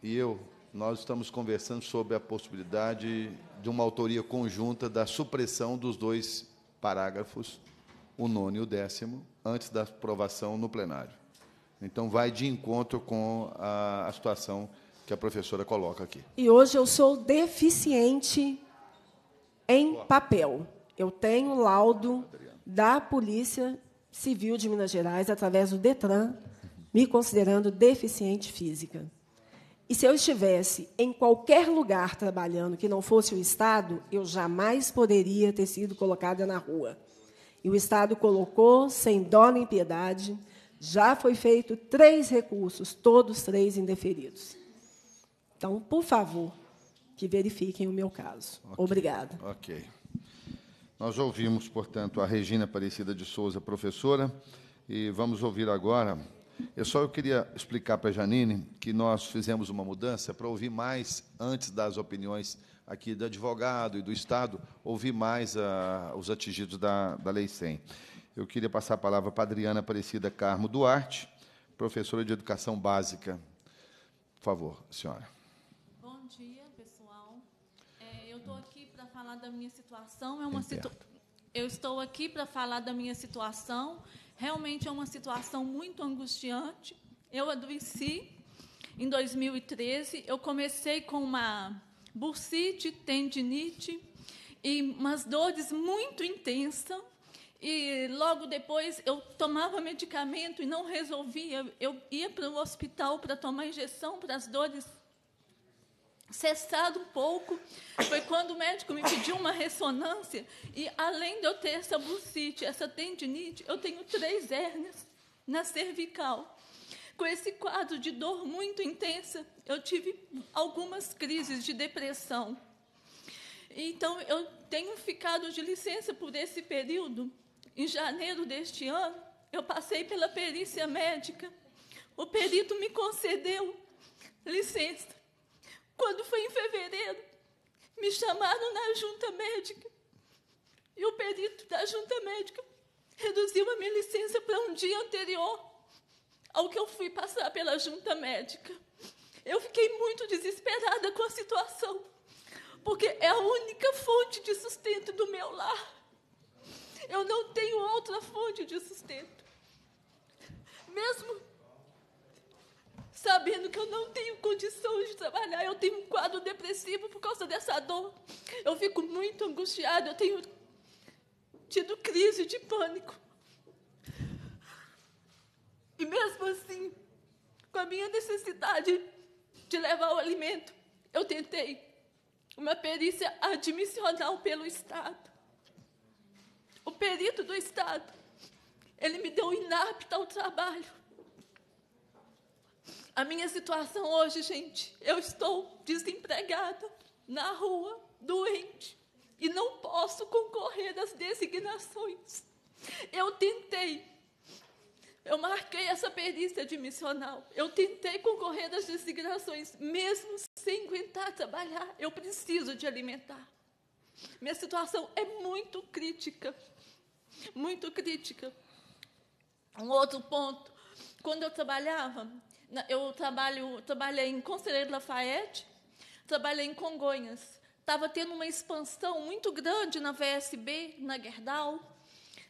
[SPEAKER 1] e eu, nós estamos conversando sobre a possibilidade de uma autoria conjunta da supressão dos dois parágrafos, o nono e o décimo, antes da aprovação no plenário. Então, vai de encontro com a, a situação que a professora coloca aqui.
[SPEAKER 6] E hoje eu sou deficiente em papel. Eu tenho laudo da Polícia Civil de Minas Gerais, através do DETRAN, me considerando deficiente física. E se eu estivesse em qualquer lugar trabalhando que não fosse o Estado, eu jamais poderia ter sido colocada na rua. E o Estado colocou, sem dó nem piedade, já foi feito três recursos, todos três indeferidos. Então, por favor, que verifiquem o meu caso. Okay. Obrigada.
[SPEAKER 1] Ok. Nós ouvimos, portanto, a Regina Aparecida de Souza, professora, e vamos ouvir agora. Eu só eu queria explicar para a Janine que nós fizemos uma mudança para ouvir mais, antes das opiniões aqui do advogado e do Estado, ouvir mais a, ah, os atingidos da, da Lei 100. Eu queria passar a palavra para a Adriana Aparecida Carmo Duarte, professora de Educação Básica. Por favor, senhora.
[SPEAKER 7] da minha situação, é uma situ... eu estou aqui para falar da minha situação. Realmente é uma situação muito angustiante. Eu adoeci em 2013. Eu comecei com uma bursite, tendinite e umas dores muito intensas. E logo depois eu tomava medicamento e não resolvia. Eu ia para o hospital para tomar injeção para as dores cessado um pouco foi quando o médico me pediu uma ressonância e além de eu ter essa bursite, essa tendinite, eu tenho três hérnias na cervical. Com esse quadro de dor muito intensa, eu tive algumas crises de depressão. Então eu tenho ficado de licença por esse período. Em janeiro deste ano, eu passei pela perícia médica. O perito me concedeu licença quando foi em fevereiro, me chamaram na junta médica e o perito da junta médica reduziu a minha licença para um dia anterior ao que eu fui passar pela junta médica. Eu fiquei muito desesperada com a situação, porque é a única fonte de sustento do meu lar. Eu não tenho outra fonte de sustento. Mesmo sabendo que eu não tenho condições de trabalhar, eu tenho um quadro depressivo por causa dessa dor. Eu fico muito angustiada, eu tenho tido crise de pânico. E mesmo assim, com a minha necessidade de levar o alimento, eu tentei uma perícia admissional pelo Estado. O perito do Estado, ele me deu inapta ao trabalho. A minha situação hoje, gente, eu estou desempregada, na rua, doente, e não posso concorrer às designações. Eu tentei, eu marquei essa perícia de missional, eu tentei concorrer às designações, mesmo sem aguentar trabalhar, eu preciso de alimentar. Minha situação é muito crítica, muito crítica. Um outro ponto, quando eu trabalhava, eu trabalho, trabalhei em Conselheiro Lafayette, trabalhei em Congonhas. Estava tendo uma expansão muito grande na VSB, na Gerdau,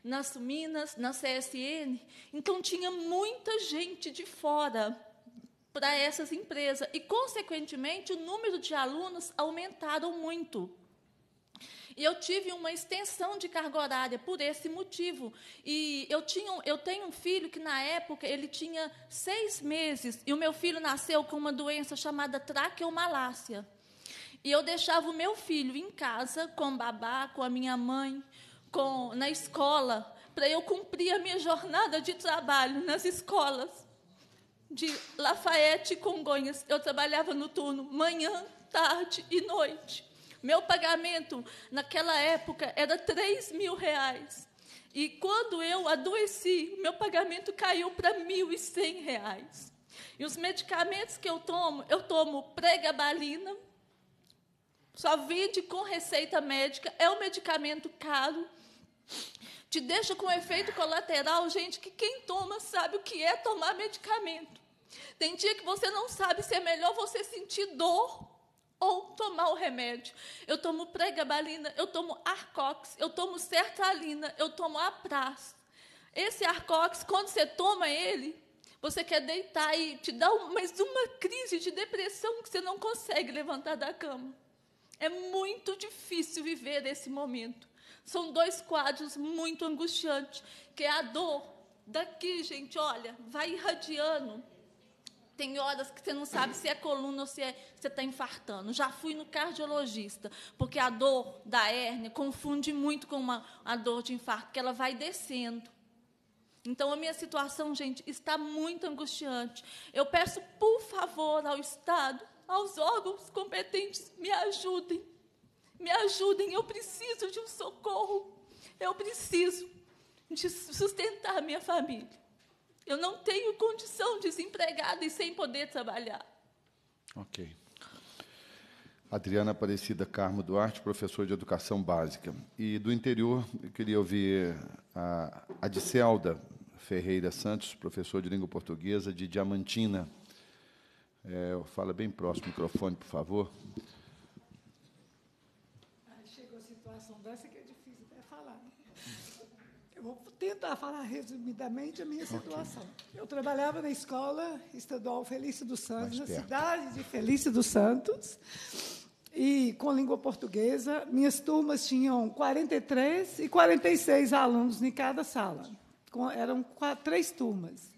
[SPEAKER 7] nas Minas, na CSN. Então, tinha muita gente de fora para essas empresas. E, consequentemente, o número de alunos aumentaram muito. E eu tive uma extensão de carga horária por esse motivo. E eu, tinha, eu tenho um filho que, na época, ele tinha seis meses, e o meu filho nasceu com uma doença chamada traqueomalácia. E eu deixava o meu filho em casa, com babá, com a minha mãe, com, na escola, para eu cumprir a minha jornada de trabalho nas escolas de Lafayette e Congonhas. Eu trabalhava no turno manhã, tarde e noite. Meu pagamento naquela época era 3 mil reais. E quando eu adoeci, meu pagamento caiu para R$ 1.100. E os medicamentos que eu tomo, eu tomo pregabalina, só vende com receita médica, é um medicamento caro, te deixa com efeito colateral, gente, que quem toma sabe o que é tomar medicamento. Tem dia que você não sabe se é melhor você sentir dor ou tomar o remédio. Eu tomo pregabalina, eu tomo arcox, eu tomo sertralina, eu tomo apraz. Esse arcox, quando você toma ele, você quer deitar e te dá mais uma crise de depressão que você não consegue levantar da cama. É muito difícil viver esse momento. São dois quadros muito angustiantes, que é a dor daqui, gente, olha, vai irradiando tem horas que você não sabe se é coluna ou se é, você está infartando. Já fui no cardiologista, porque a dor da hérnia confunde muito com uma, a dor de infarto, que ela vai descendo. Então, a minha situação, gente, está muito angustiante. Eu peço, por favor, ao Estado, aos órgãos competentes, me ajudem. Me ajudem, eu preciso de um socorro. Eu preciso de sustentar minha família. Eu não tenho condição desempregada e sem poder trabalhar.
[SPEAKER 1] Ok. Adriana Aparecida Carmo Duarte, professora de Educação Básica. E do interior, eu queria ouvir a Adicelda Ferreira Santos, professora de Língua Portuguesa de Diamantina. É, fala bem próximo ao microfone, por favor.
[SPEAKER 8] Ah, chegou a situação dessa que é difícil até falar. Né? Eu vou tentar falar resumidamente a minha situação. Okay. Eu trabalhava na escola estadual Felício dos Santos, na cidade de Felício dos Santos, e com língua portuguesa. Minhas turmas tinham 43 e 46 alunos em cada sala. eram quatro, três turmas.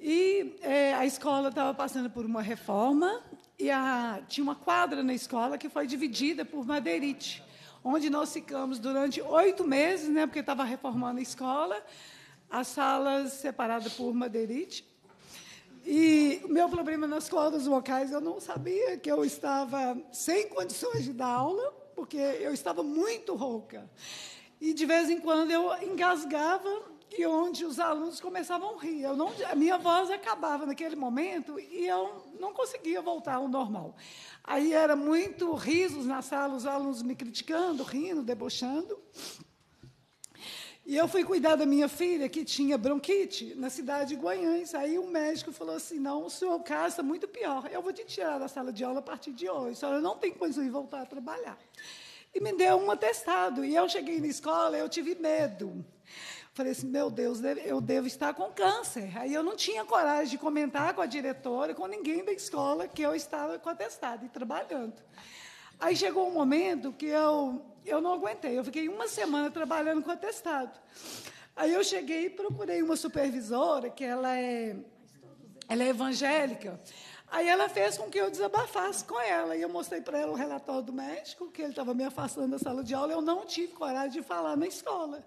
[SPEAKER 8] E é, a escola estava passando por uma reforma e a, tinha uma quadra na escola que foi dividida por madeirite onde nós ficamos durante oito meses, né, porque estava reformando a escola, as salas separadas por madeirite. E o meu problema nas cordas vocais, eu não sabia que eu estava sem condições de dar aula, porque eu estava muito rouca. E, de vez em quando, eu engasgava e onde os alunos começavam a rir. Eu não, a minha voz acabava naquele momento e eu não conseguia voltar ao normal. Aí era muito risos na sala, os alunos me criticando, rindo, debochando. E eu fui cuidar da minha filha, que tinha bronquite, na cidade de Guanhães. Aí o um médico falou assim: não, o senhor está é muito pior. Eu vou te tirar da sala de aula a partir de hoje. A senhora não tem condições de voltar a trabalhar. E me deu um atestado. E eu cheguei na escola, eu tive medo. Falei assim, meu Deus, eu devo estar com câncer. Aí eu não tinha coragem de comentar com a diretora, com ninguém da escola, que eu estava com atestado e trabalhando. Aí chegou um momento que eu, eu não aguentei. Eu fiquei uma semana trabalhando com atestado. Aí eu cheguei e procurei uma supervisora, que ela é, ela é evangélica. Aí ela fez com que eu desabafasse com ela. E eu mostrei para ela o relatório do médico, que ele estava me afastando da sala de aula. Eu não tive coragem de falar na escola.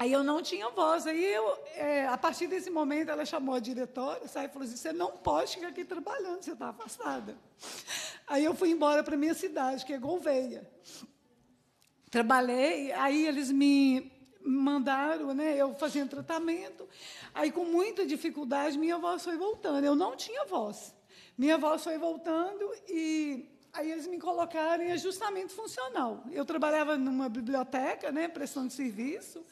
[SPEAKER 8] Aí eu não tinha voz. Aí eu, é, a partir desse momento, ela chamou a diretora, saiu e falou assim: você não pode ficar aqui trabalhando, você está afastada. Aí eu fui embora para minha cidade, que é Gouveia. Trabalhei, aí eles me mandaram, né, eu fazendo tratamento. Aí, com muita dificuldade, minha voz foi voltando. Eu não tinha voz. Minha voz foi voltando e aí eles me colocaram em ajustamento é funcional. Eu trabalhava numa biblioteca, né, prestando serviço.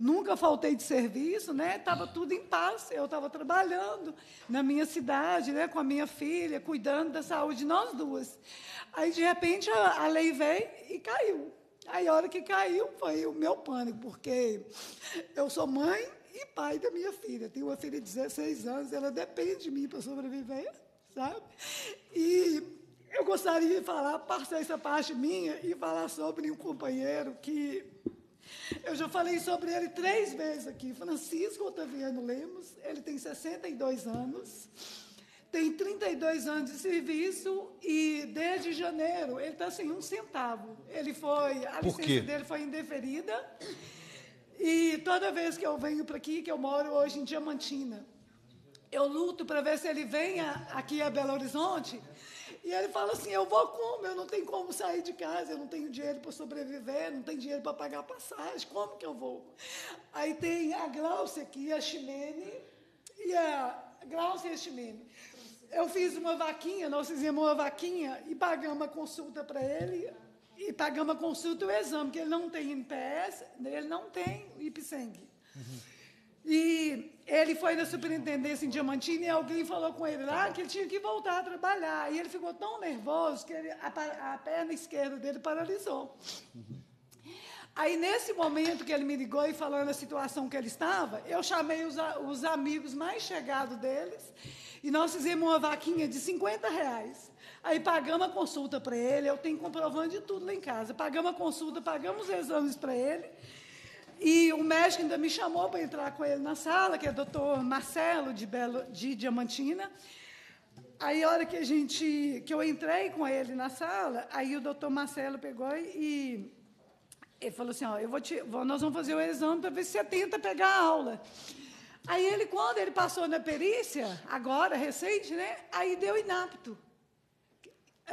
[SPEAKER 8] Nunca faltei de serviço, né? Tava tudo em paz. Eu estava trabalhando na minha cidade, né? Com a minha filha, cuidando da saúde de nós duas. Aí de repente a, a lei veio e caiu. Aí a hora que caiu foi o meu pânico, porque eu sou mãe e pai da minha filha. Tenho uma filha de 16 anos, ela depende de mim para sobreviver, sabe? E eu gostaria de falar, passar essa parte minha e falar sobre um companheiro que eu já falei sobre ele três vezes aqui. Francisco Otaviano Lemos, ele tem 62 anos, tem 32 anos de serviço e desde janeiro ele está sem um centavo. Ele foi, a Por licença quê? dele foi indeferida. E toda vez que eu venho para aqui, que eu moro hoje em Diamantina, eu luto para ver se ele venha aqui a Belo Horizonte e ele fala assim: eu vou como? Eu não tenho como sair de casa, eu não tenho dinheiro para sobreviver, não tenho dinheiro para pagar passagem, como que eu vou? Aí tem a Glaucia aqui, a Chimene e a Glaucia e a Chimene. Eu fiz uma vaquinha, nós fizemos uma vaquinha e pagamos a consulta para ele, e pagamos a consulta e o exame, que ele não tem NPS, ele não tem IPSENG. Uhum. E ele foi na superintendência em Diamantina e alguém falou com ele lá tá ah, que ele tinha que voltar a trabalhar. E ele ficou tão nervoso que ele, a, a, perna esquerda dele paralisou. Uhum. Aí, nesse momento que ele me ligou e falando na situação que ele estava, eu chamei os, os amigos mais chegados deles e nós fizemos uma vaquinha de 50 reais. Aí pagamos a consulta para ele, eu tenho comprovando de tudo lá em casa. Pagamos a consulta, pagamos os exames para ele e o médico ainda me chamou para entrar com ele na sala, que é o doutor Marcelo de, Belo, de Diamantina. Aí, a hora que, a gente, que eu entrei com ele na sala, aí o doutor Marcelo pegou e ele falou assim, ó, eu vou te, nós vamos fazer o exame para ver se você tenta pegar a aula. Aí ele, quando ele passou na perícia, agora, recente, né? Aí deu inapto.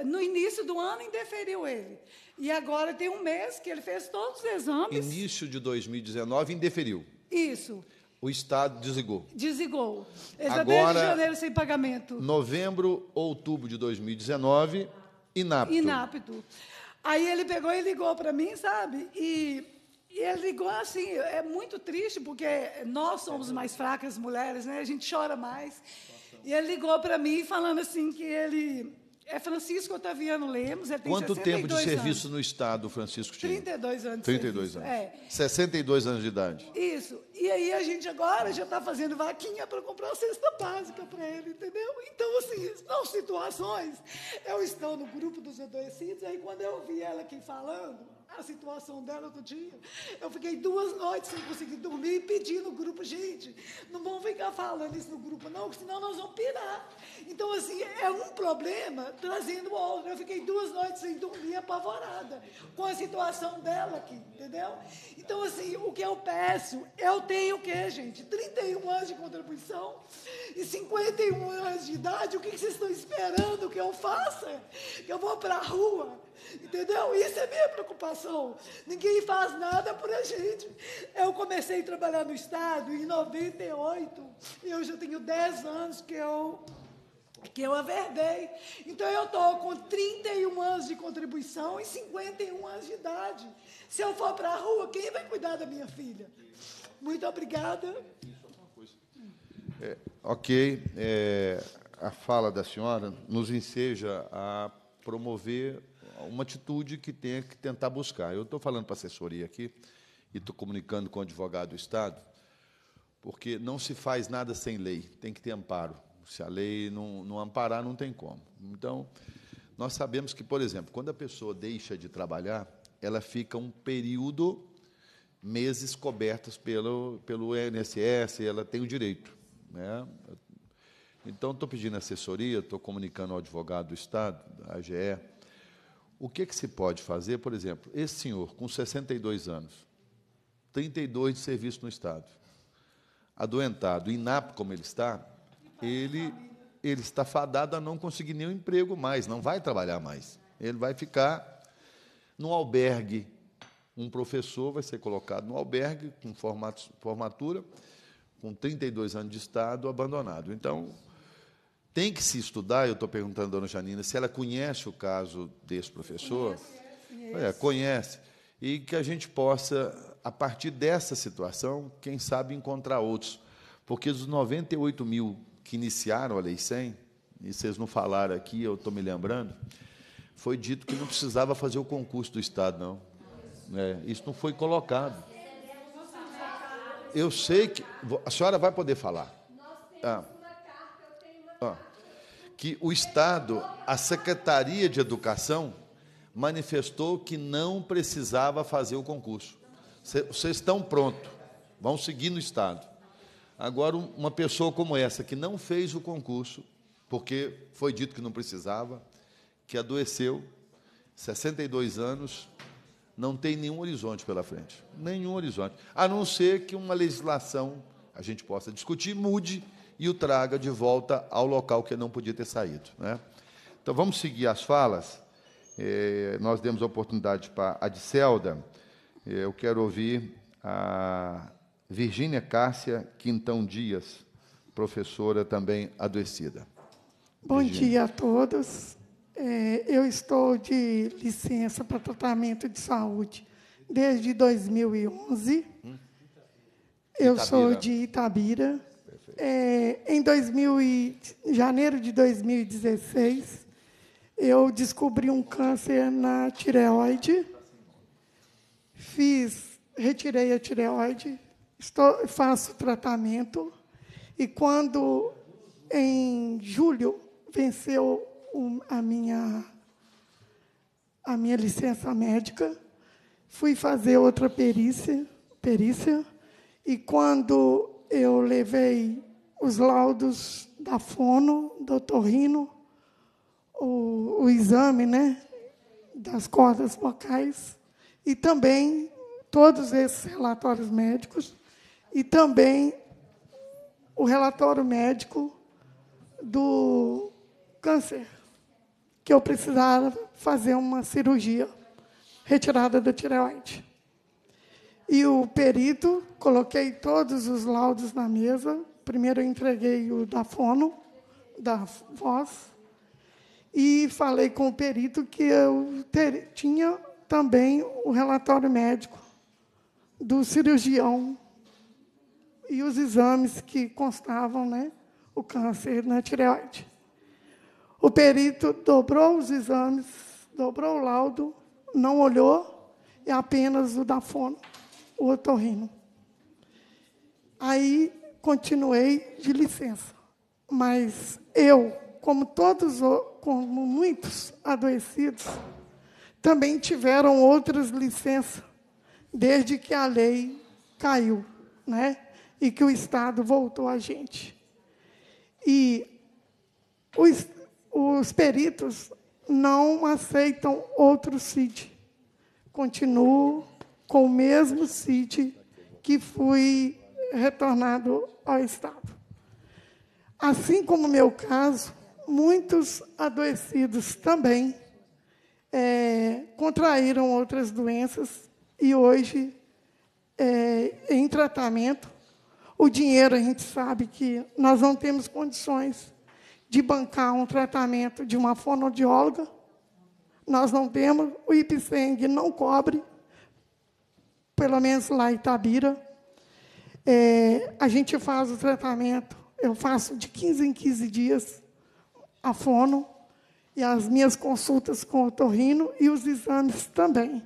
[SPEAKER 8] No início do ano, indeferiu ele. E agora tem um mês que ele fez todos os exames.
[SPEAKER 1] Início de 2019, indeferiu. Isso. O Estado desigou.
[SPEAKER 8] Desigou. Ele tá Agora, desde janeiro sem pagamento.
[SPEAKER 1] Novembro, outubro de 2019, inapto.
[SPEAKER 8] Inapto. Aí ele pegou e ligou para mim, sabe? E, e, ele ligou assim, é muito triste, porque nós somos mais fracas mulheres, né? A gente chora mais. E ele ligou para mim falando assim que ele é Francisco Otaviano Lemos, ele tem Quanto tempo de serviço
[SPEAKER 1] anos. no Estado, Francisco tinha? 32 anos. 32 anos. É. 62 anos de idade.
[SPEAKER 8] Isso. E aí a gente agora já está fazendo vaquinha para comprar a cesta básica para ele, entendeu? Então, assim, são situações. Eu estou no grupo dos adolescentes, aí quando eu ouvi ela aqui falando, a situação dela outro dia. Eu fiquei duas noites sem conseguir dormir, pedindo no grupo, gente, não vão ficar falando isso no grupo, não, porque senão nós vamos pirar. Então, assim, é um problema trazendo outro. Eu fiquei duas noites sem dormir, apavorada, com a situação dela aqui, entendeu? Então, assim, o que eu peço, eu tenho o quê, gente? 31 anos de contribuição e 51 anos de idade, o que vocês estão esperando que eu faça? Eu vou para a rua Entendeu? Isso é minha preocupação. Ninguém faz nada por a gente. Eu comecei a trabalhar no Estado em 98, e eu já tenho 10 anos que eu que eu averdei. Então eu estou com 31 anos de contribuição e 51 anos de idade. Se eu for para a rua, quem vai cuidar da minha filha? Muito obrigada.
[SPEAKER 1] É, ok. É, a fala da senhora nos enseja a promover uma atitude que tenha que tentar buscar. Eu estou falando para a assessoria aqui e estou comunicando com o advogado do Estado, porque não se faz nada sem lei, tem que ter amparo. Se a lei não, não amparar, não tem como. Então, nós sabemos que, por exemplo, quando a pessoa deixa de trabalhar, ela fica um período, meses cobertos pelo, pelo INSS, ela tem o direito. Né? Então, estou pedindo assessoria, estou comunicando ao advogado do Estado, a AGE, o que, que se pode fazer, por exemplo, esse senhor com 62 anos, 32 de serviço no Estado, adoentado, inapto como ele está, ele, ele está fadado a não conseguir nenhum emprego mais, não vai trabalhar mais. Ele vai ficar no albergue. Um professor vai ser colocado no albergue, com formatura, com 32 anos de Estado, abandonado. Então, tem que se estudar, eu estou perguntando à dona Janina, se ela conhece o caso desse professor. Conhece, conhece. É, conhece. E que a gente possa, a partir dessa situação, quem sabe encontrar outros. Porque dos 98 mil que iniciaram a Lei 100, e vocês não falaram aqui, eu estou me lembrando, foi dito que não precisava fazer o concurso do Estado, não. É, isso não foi colocado. Eu sei que. A senhora vai poder falar. Ah ó, que o Estado, a Secretaria de Educação, manifestou que não precisava fazer o concurso. Vocês estão prontos, vão seguir no Estado. Agora, uma pessoa como essa, que não fez o concurso, porque foi dito que não precisava, que adoeceu, 62 anos, não tem nenhum horizonte pela frente. Nenhum horizonte. A não ser que uma legislação a gente possa discutir, mude e o traga de volta ao local que não podia ter saído. Né? Então vamos seguir as falas. É, nós demos a oportunidade para a Dicelda. É, eh, eu quero ouvir a Virgínia Cássia Quintão Dias, professora também adoecida. Bom Virginia. dia a
[SPEAKER 9] todos. É, eu estou de licença para tratamento de saúde desde 2011. Hum. Eu Itabira. sou de Itabira, é, em 2000 e, janeiro de 2016, eu descobri um câncer na tireoide. Fiz, retirei a tireoide, estou, faço tratamento. E quando, em julho, venceu um, a minha, a minha licença médica, fui fazer outra perícia, perícia e quando eu levei os laudos da fono, do torrino, o, o exame né, das cordas vocais e também todos esses relatórios médicos e também o relatório médico do câncer, que eu precisava fazer uma cirurgia, retirada da tireoide. E o perito, coloquei todos os laudos na mesa, primeiro eu entreguei o da fono, da voz, e falei com o perito que eu ter, tinha também o relatório médico do cirurgião e os exames que constavam né, o câncer na tireoide. O perito dobrou os exames, dobrou o laudo, não olhou, e apenas o da fono, o otorrino. Aí continuei de licença. Mas eu, como todos, como muitos adoecidos, também tiveram outras licenças desde que a lei caiu, né? E que o Estado voltou a gente. E os, os peritos não aceitam outro CID. Continuo com o mesmo CID que fui retornado ao Estado. Assim como meu caso, muitos adoecidos também é, contraíram outras doenças e hoje, é, em tratamento, o dinheiro a gente sabe que nós não temos condições de bancar um tratamento de uma fonoaudióloga, nós não temos, o IPSENG não cobre, pelo menos lá em Itabira, é, a gente faz o tratamento, eu faço de 15 em 15 dias a fono e as minhas consultas com o torrino e os exames também.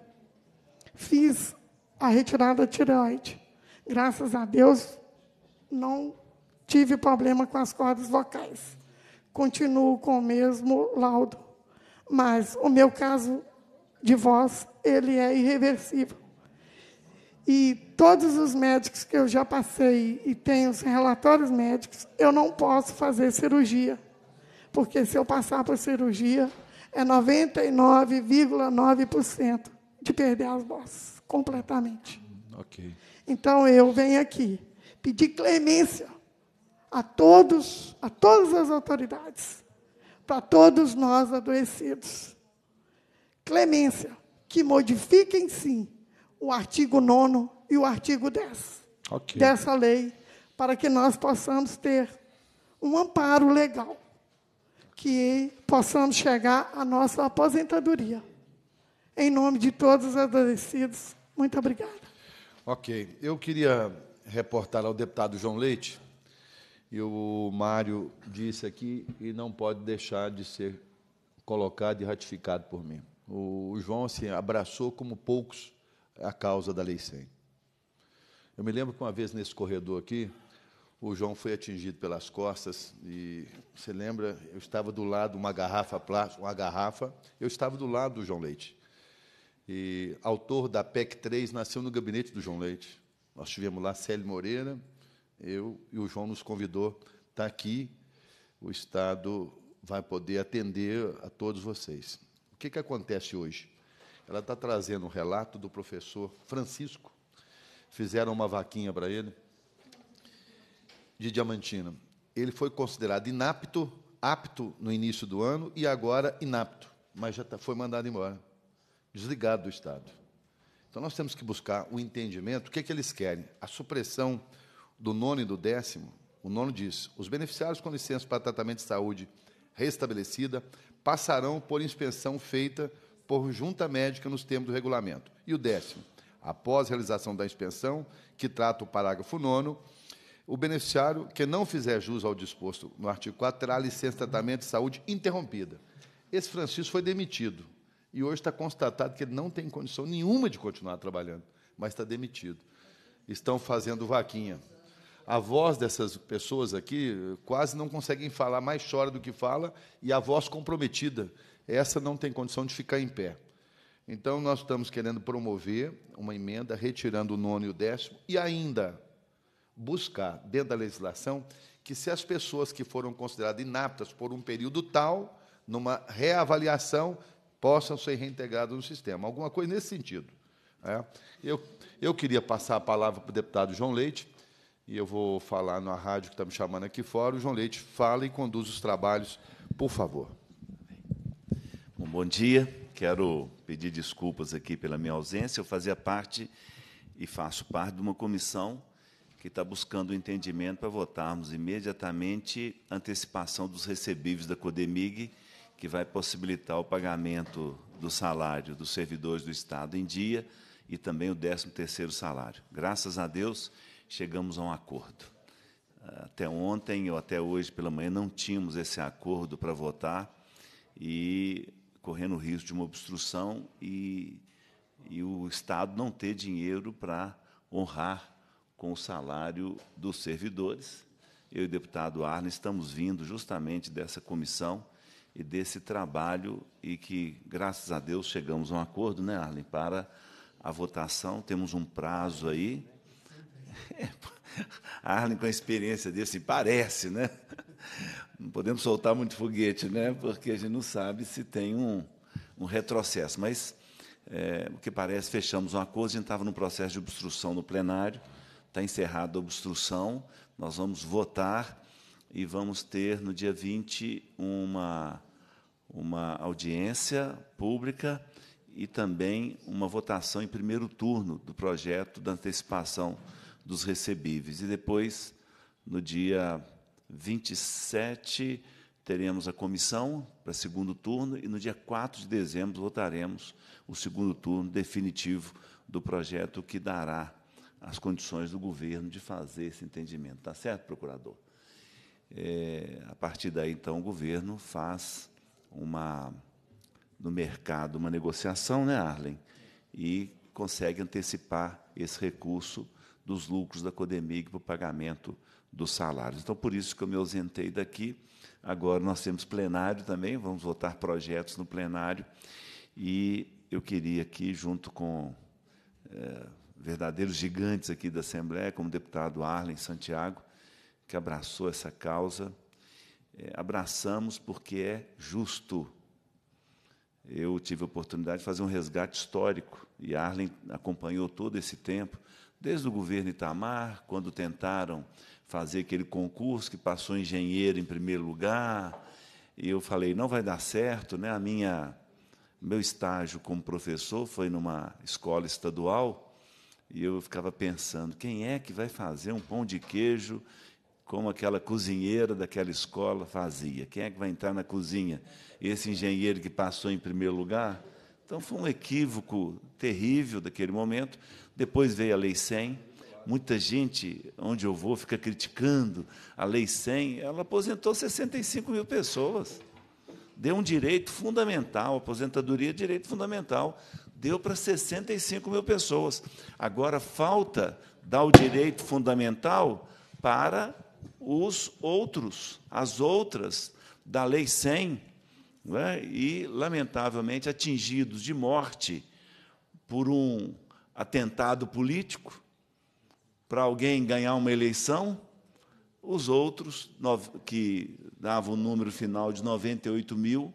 [SPEAKER 9] Fiz a retirada tireoide. Graças a Deus, não tive problema com as cordas vocais. Continuo com o mesmo laudo. Mas o meu caso de voz, ele é irreversível. E todos os médicos que eu já passei e tenho os relatórios médicos, eu não posso fazer cirurgia. Porque se eu passar por cirurgia, é 99,9% de perder as bolsas completamente. Ok. Então eu venho aqui pedir clemência a todos, a todas as autoridades, para todos nós adoecidos. Clemência, que modifiquem sim o artigo 9 e o artigo 10 okay. dessa lei, para que nós possamos ter um amparo legal, que possamos chegar à nossa aposentadoria. Em nome de todos os agradecidos, muito obrigada.
[SPEAKER 1] Ok. Eu queria reportar ao deputado João Leite, e o Mário disse aqui, e não pode deixar de ser colocado e ratificado por mim. O João se assim, abraçou como poucos é a causa da Lei 100. Eu me lembro que uma vez nesse corredor aqui, o João foi atingido pelas costas e você lembra, eu estava do lado uma garrafa plástica, uma garrafa, eu estava do lado do João Leite. E autor da PEC 3 nasceu no gabinete do João Leite. Nós tivemos lá Célio Moreira, eu e o João nos convidou, está aqui, o Estado vai poder atender a todos vocês. O que, que acontece hoje? Ela está trazendo um relato do professor Francisco. Fizeram uma vaquinha para ele, de Diamantina. Ele foi considerado inapto, apto no início do ano e agora inapto, mas já tá, foi mandado embora, desligado do Estado. Então nós temos que buscar o entendimento, o que, é que eles querem? A supressão do nono e do décimo, o nono diz: os beneficiários com licença para tratamento de saúde restabelecida passarão por inspeção feita por junta médica nos termos do regulamento. E o décimo, após realização da inspeção, que trata o parágrafo 9, o beneficiário que não fizer jus ao disposto no artigo 4 terá a licença de tratamento de saúde interrompida. Esse Francisco foi demitido e hoje está constatado que ele não tem condição nenhuma de continuar trabalhando, mas está demitido. Estão fazendo vaquinha. A voz dessas pessoas aqui quase não conseguem falar, mais chora do que fala, e a voz comprometida essa não tem condição de ficar em pé. Então, nós estamos querendo promover uma emenda, retirando o nono e o décimo, e ainda buscar, dentro da legislação, que se as pessoas que foram consideradas inaptas por um período tal, numa reavaliação, possam ser reintegradas no sistema. Alguma coisa nesse sentido. É. Eu, eu queria passar a palavra para o deputado João Leite, e eu vou falar na rádio que está me chamando aqui fora. O João Leite fala e conduz os trabalhos, por favor.
[SPEAKER 10] Bom, bom dia. Quero pedir desculpas aqui pela minha ausência. Eu fazia parte e faço parte de uma comissão que está buscando o um entendimento para votarmos imediatamente a antecipação dos recebíveis da Codemig, que vai possibilitar o pagamento do salário dos servidores do Estado em dia e também o 13º salário. Graças a Deus, chegamos a um acordo. Até ontem ou até hoje pela manhã não tínhamos esse acordo para votar e correndo o risco de uma obstrução e, e o Estado não ter dinheiro para honrar com o salário dos servidores. Eu e o deputado Arne estamos vindo justamente dessa comissão e desse trabalho e que, graças a Deus, chegamos a um acordo, né, Arlen, para a votação. Temos um prazo aí. É, Arlen, com a experiência desse, parece, né? Não podemos soltar muito foguete, né? porque a gente não sabe se tem um, um retrocesso. Mas, é, o que parece, fechamos um acordo, a gente estava no processo de obstrução no plenário, está encerrada a obstrução, nós vamos votar e vamos ter, no dia 20, uma, uma audiência pública e também uma votação em primeiro turno do projeto da antecipação dos recebíveis. E depois, no dia 27 teremos a comissão para segundo turno e no dia 4 de dezembro votaremos o segundo turno definitivo do projeto que dará as condições do governo de fazer esse entendimento. Está certo, procurador? É, a partir daí, então, o governo faz uma no mercado uma negociação, né, Arlen? E consegue antecipar esse recurso dos lucros da Codemig para o pagamento dos salários. Então, por isso que eu me ausentei daqui. Agora nós temos plenário também, vamos votar projetos no plenário. E eu queria aqui, junto com é, verdadeiros gigantes aqui da Assembleia, como o deputado Arlen Santiago, que abraçou essa causa, é, abraçamos porque é justo. Eu tive a oportunidade de fazer um resgate histórico, e Arlen acompanhou todo esse tempo Desde o governo Itamar, quando tentaram fazer aquele concurso que passou engenheiro em primeiro lugar, e eu falei, não vai dar certo, né? A minha meu estágio como professor foi numa escola estadual, e eu ficava pensando, quem é que vai fazer um pão de queijo como aquela cozinheira daquela escola fazia. Quem é que vai entrar na cozinha? Esse engenheiro que passou em primeiro lugar? Então foi um equívoco terrível daquele momento, depois veio a Lei 100. Muita gente, onde eu vou, fica criticando a Lei 100. Ela aposentou 65 mil pessoas. Deu um direito fundamental, aposentadoria é direito fundamental. Deu para 65 mil pessoas. Agora falta dar o direito fundamental para os outros, as outras da Lei 100, é? e, lamentavelmente, atingidos de morte por um atentado político, para alguém ganhar uma eleição, os outros, que davam o número final de 98 mil,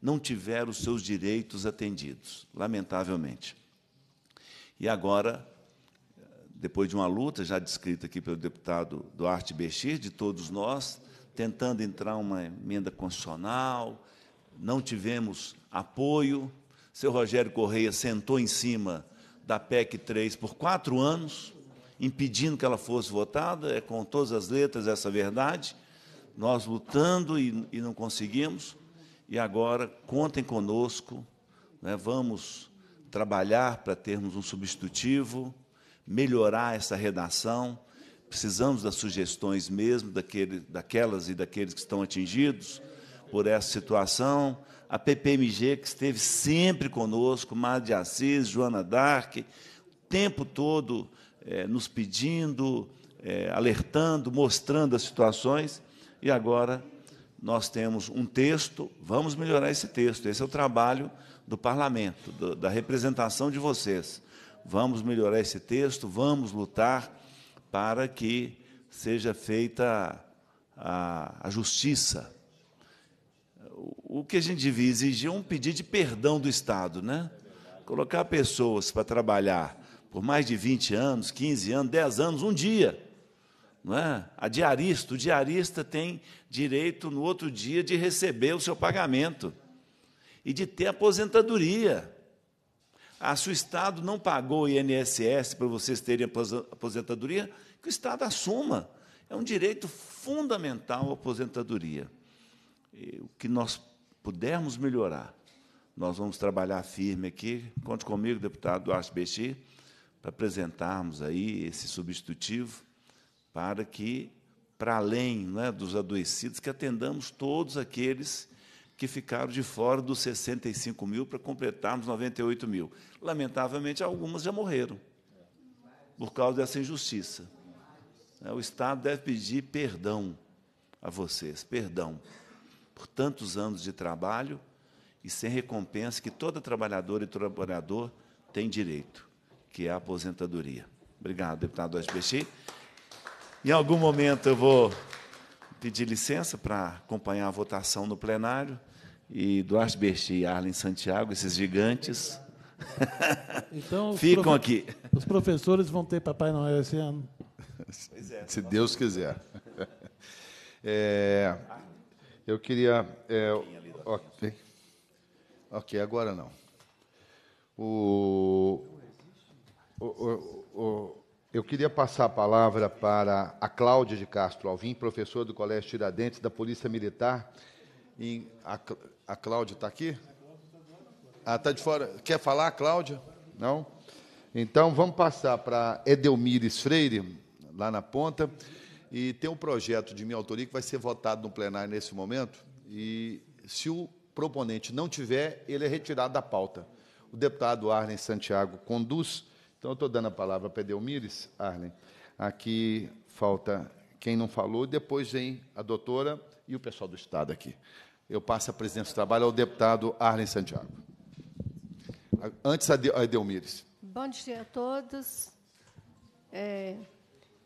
[SPEAKER 10] não tiveram os seus direitos atendidos, lamentavelmente. E agora, depois de uma luta já descrita aqui pelo deputado Duarte Bexir, de todos nós, tentando entrar uma emenda constitucional, não tivemos apoio. Seu Rogério Correia sentou em cima da PEC 3 por quatro anos, impedindo que ela fosse votada, é com todas as letras essa verdade. Nós lutando e, e não conseguimos, e agora contem conosco, né, vamos trabalhar para termos um substitutivo, melhorar essa redação. Precisamos das sugestões mesmo daquele, daquelas e daqueles que estão atingidos por essa situação a PPMG, que esteve sempre conosco, Mar de Assis, Joana Dark, o tempo todo é, nos pedindo, é, alertando, mostrando as situações, e agora nós temos um texto, vamos melhorar esse texto, esse é o trabalho do parlamento, do, da representação de vocês. Vamos melhorar esse texto, vamos lutar para que seja feita a, a justiça o que a gente devia exigir é um pedido de perdão do Estado, né? Colocar pessoas para trabalhar por mais de 20 anos, 15 anos, 10 anos, um dia. Não é? A diarista, o diarista tem direito no outro dia de receber o seu pagamento e de ter aposentadoria. Ah, se o Estado não pagou o INSS para vocês terem aposentadoria, que o Estado assuma. É um direito fundamental a aposentadoria o que nós pudermos melhorar, nós vamos trabalhar firme aqui. Conte comigo, deputado Duarte Bexi, para apresentarmos aí esse substitutivo para que, para além né, dos adoecidos, que atendamos todos aqueles que ficaram de fora dos 65 mil para completarmos 98 mil. Lamentavelmente, algumas já morreram por causa dessa injustiça. É, o Estado deve pedir perdão a vocês, perdão por tantos anos de trabalho e sem recompensa que toda trabalhadora e trabalhador tem direito, que é a aposentadoria. Obrigado, deputado SBX. Em algum momento eu vou pedir licença para acompanhar a votação no plenário. E Duarte Berti e Arlen Santiago, esses gigantes,
[SPEAKER 3] então, ficam aqui. Os professores vão ter Papai Noel esse ano.
[SPEAKER 1] É, se tá Deus quiser. É, eu queria. É, ok. Ok, agora não. O, o, o, eu queria passar a palavra para a Cláudia de Castro Alvim, professora do Colégio Tiradentes da Polícia Militar. E a, a Cláudia está aqui? Ah, está de fora. Quer falar, Cláudia? Não? Então, vamos passar para Edelmires Freire, lá na ponta. E tem um projeto de minha autoria que vai ser votado no plenário nesse momento, e se o proponente não tiver, ele é retirado da pauta. O deputado Arlen Santiago conduz. Então, eu estou dando a palavra para Edelmires, Arlen. Aqui falta quem não falou, depois vem a doutora e o pessoal do Estado aqui. Eu passo a presidência do trabalho ao deputado Arlen Santiago. Antes, a Edelmires.
[SPEAKER 11] Bom dia a todos. É,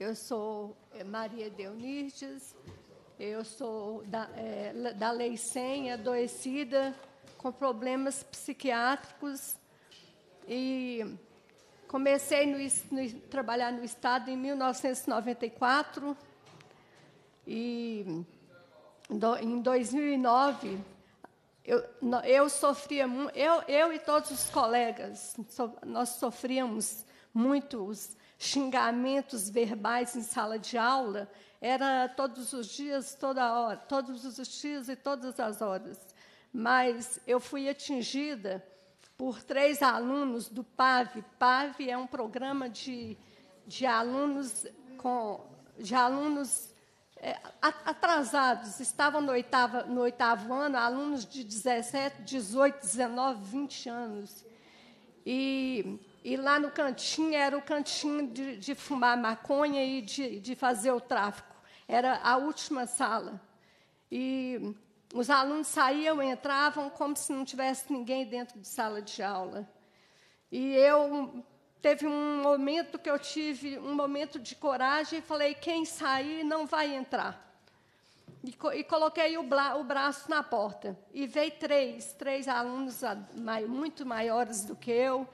[SPEAKER 11] eu sou eh, Maria Deunides, eu sou da, é, da Lei 100, adoecida, com problemas psiquiátricos. E comecei no, no, trabalhar no Estado em 1994. E do, em 2009, eu, eu sofria, eu, eu e todos os colegas, so, nós sofríamos os xingamentos verbais em sala de aula, era todos os dias, toda hora, todos os dias e todas as horas. Mas eu fui atingida por três alunos do PAV. PAV é um programa de, de alunos com de alunos é, atrasados, estavam no oitavo, no oitavo ano, alunos de 17, 18, 19, 20 anos. E e lá no cantinho era o cantinho de, de fumar maconha e de, de fazer o tráfico. Era a última sala. E os alunos saíam, entravam como se não tivesse ninguém dentro de sala de aula. E eu teve um momento que eu tive um momento de coragem e falei: quem sair não vai entrar. E, co e coloquei o, o, braço na porta. E veio três, três alunos mai, muito maiores do que eu,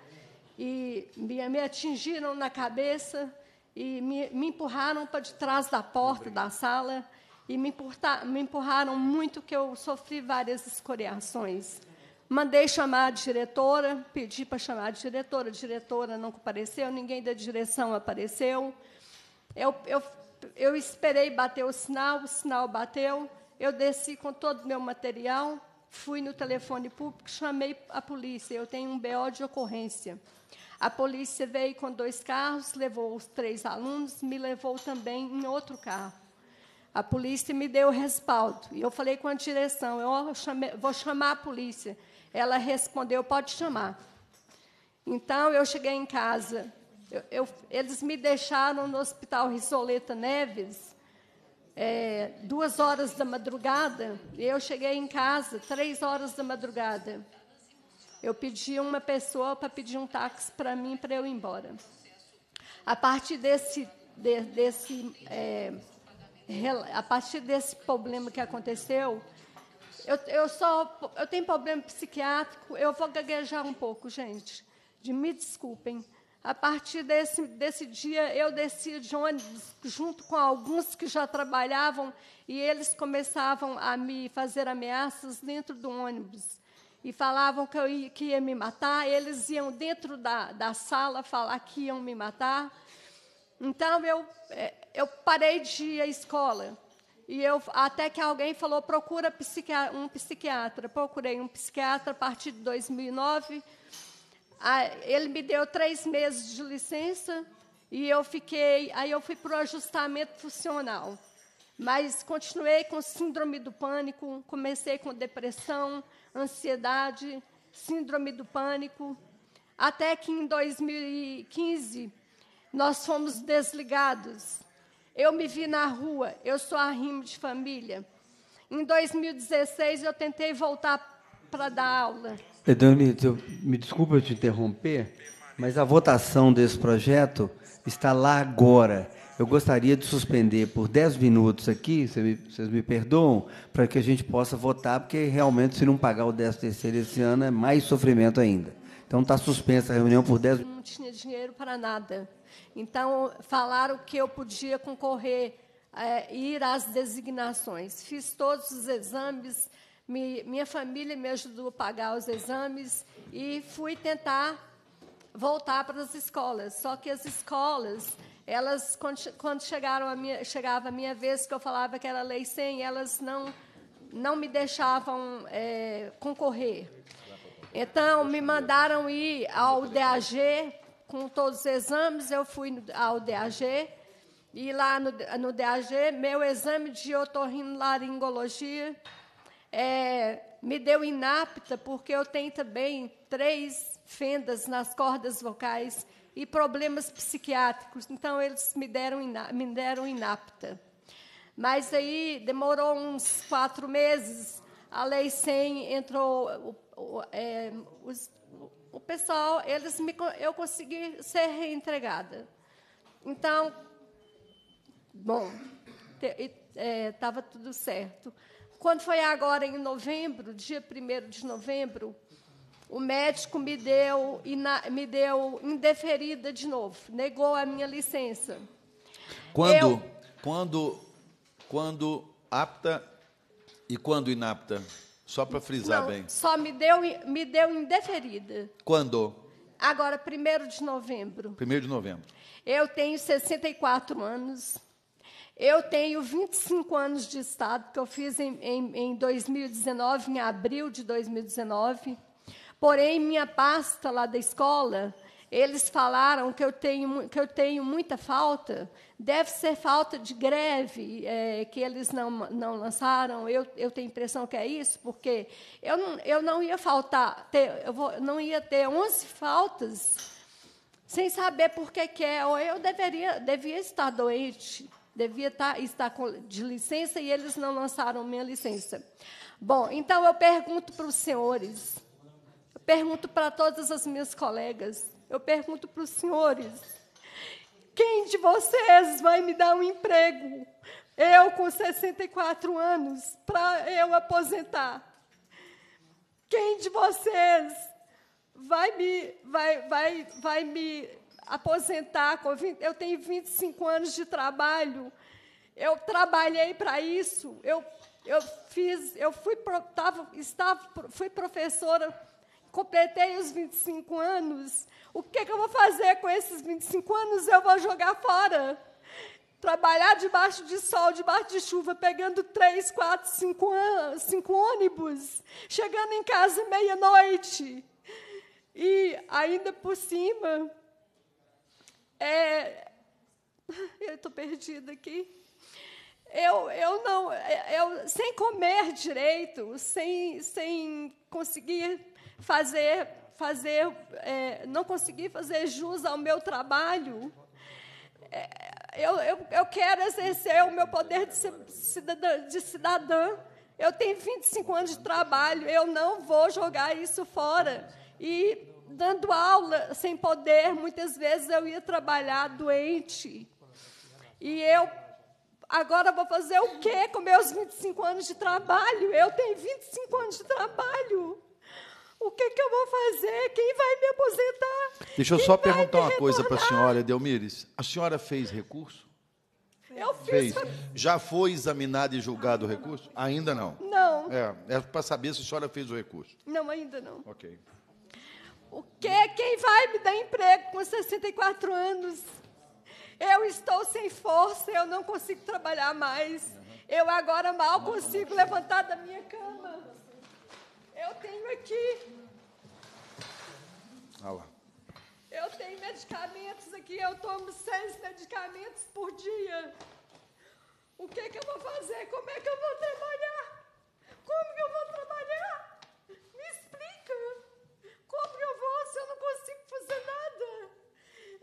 [SPEAKER 11] e me, me atingiram na cabeça e me, me empurraram para de trás da porta da sala e me, me empurraram muito que eu sofri várias escoriações. Mandei chamar a diretora, pedi para chamar a diretora, a diretora não apareceu, ninguém da direção apareceu. Eu, eu, eu esperei bater o sinal, o sinal bateu, eu desci com todo o meu material, fui no telefone público, chamei a polícia. Eu tenho um BO de ocorrência. A polícia veio com dois carros, levou os três alunos, me levou também em outro carro. A polícia me deu respaldo. E eu falei com a direção: eu chamei, vou chamar a polícia. Ela respondeu: pode chamar. Então, eu cheguei em casa. Eu, eu, eles me deixaram no Hospital Risoleta Neves, é, duas horas da madrugada, eu cheguei em casa três horas da madrugada. Eu pedi uma pessoa para pedir um táxi para mim para eu ir embora. A partir desse, de, desse é, a partir desse problema que aconteceu, eu, eu, só eu tenho problema psiquiátrico, eu vou gaguejar um pouco, gente. De, me desculpem. A partir desse, desse dia, eu descia de ônibus junto com alguns que já trabalhavam e eles começavam a me fazer ameaças dentro do ônibus. E falavam que, eu ia, que ia me matar, eles iam dentro da, da sala falar que iam me matar. Então, eu, é, eu parei de ir à escola. E eu, até que alguém falou, procura um psiquiatra. Procurei um psiquiatra a partir de 2009 ele me deu três meses de licença e eu fiquei. Aí eu fui para o ajustamento funcional. Mas continuei com síndrome do pânico, comecei com depressão, ansiedade, síndrome do pânico, até que em 2015 nós fomos desligados. Eu me vi na rua, eu sou arrimo de família. Em 2016 eu tentei voltar para dar aula.
[SPEAKER 2] Pedro, me, eu, me desculpa eu te interromper, mas a votação desse projeto está lá agora. Eu gostaria de suspender por 10 minutos aqui, vocês me perdoam, para que a gente possa votar, porque realmente, se não pagar o 13 terceiro esse ano, é mais sofrimento ainda. Então, está suspensa a reunião por 10 minutos. Não tinha
[SPEAKER 11] dinheiro para nada. Então, falaram que eu podia concorrer, é, ir às designações. Fiz todos os exames, me, minha família me ajudou a pagar os exames e fui tentar voltar para as escolas. Só que as escolas, elas quando, quando chegaram a minha, chegava a minha vez que eu falava que era lei 100, elas não não me deixavam é, concorrer. Então me mandaram ir ao DAG com todos os exames. Eu fui ao DAG e lá no, no DAG meu exame de otorrinolaringologia é, me deu inapta porque eu tenho também três fendas nas cordas vocais e problemas psiquiátricos. Então, eles me deram, me deram inapta. Mas aí demorou uns quatro meses, a Lei 100 entrou, o, o, é, os, o pessoal, eles me, eu consegui ser reentregada. Então, bom, estava é, tudo certo. Quando foi agora em novembro, dia 1 de novembro, o médico me deu, me deu indeferida de novo, negou a minha licença.
[SPEAKER 1] Quando, Eu, quando, quando apta e quando inapta? Só para frisar não, bem.
[SPEAKER 11] Só me deu, me deu indeferida. Quando? Agora, 1 de novembro. 1 de novembro. Eu tenho 64 anos. Eu tenho 25 anos de Estado, que eu fiz em, em, em 2019, em abril de 2019. Porém, minha pasta lá da escola, eles falaram que eu tenho, que eu tenho muita falta. Deve ser falta de greve é, que eles não, não lançaram. Eu, eu tenho a impressão que é isso, porque eu não, eu não ia faltar, ter, eu vou, não ia ter 11 faltas sem saber por que, que é. Ou eu deveria, devia estar doente devia tá, estar, estar de licença e eles não lançaram minha licença. Bom, então eu pergunto para os senhores, eu pergunto para todas as minhas colegas, eu pergunto para os senhores: quem de vocês vai me dar um emprego? Eu com 64 anos, para eu aposentar. Quem de vocês vai me, vai, vai, vai me aposentar. eu tenho 25 anos de trabalho. Eu trabalhei para isso. Eu, eu fiz, eu fui, tava, estava, fui professora, completei os 25 anos. O que, que eu vou fazer com esses 25 anos? Eu vou jogar fora. Trabalhar debaixo de sol, debaixo de chuva, pegando três, quatro, cinco, cinco ônibus, chegando em casa meia-noite. E ainda por cima, é, eu estou perdida aqui. Eu, eu não, eu, sem comer direito, sem, sem conseguir fazer, fazer é, não conseguir fazer jus ao meu trabalho, é, eu, eu, eu quero exercer o meu poder de cidadã, de cidadã. Eu tenho 25 anos de trabalho, eu não vou jogar isso fora. E dando aula sem poder, muitas vezes eu ia trabalhar doente. E eu agora vou fazer o quê com meus 25 anos de trabalho? Eu tenho 25 anos de trabalho. O que, que eu vou fazer? Quem vai me aposentar?
[SPEAKER 1] Deixa eu Quem só perguntar uma coisa para a senhora, Delmires. A senhora fez recurso?
[SPEAKER 11] Eu fiz. Fez.
[SPEAKER 1] Já foi examinado e julgado o recurso? Ainda não. Não. É, é para saber se a senhora fez o recurso.
[SPEAKER 11] Não, ainda não. Ok. O que? Quem vai me dar emprego com 64 anos? Eu estou sem força, eu não consigo trabalhar mais. Eu agora mal consigo levantar da minha cama. Eu tenho aqui. Ah lá. Eu tenho medicamentos aqui, eu tomo seis medicamentos por dia. O que, que eu vou fazer? Como é que eu vou trabalhar? Como que eu vou trabalhar?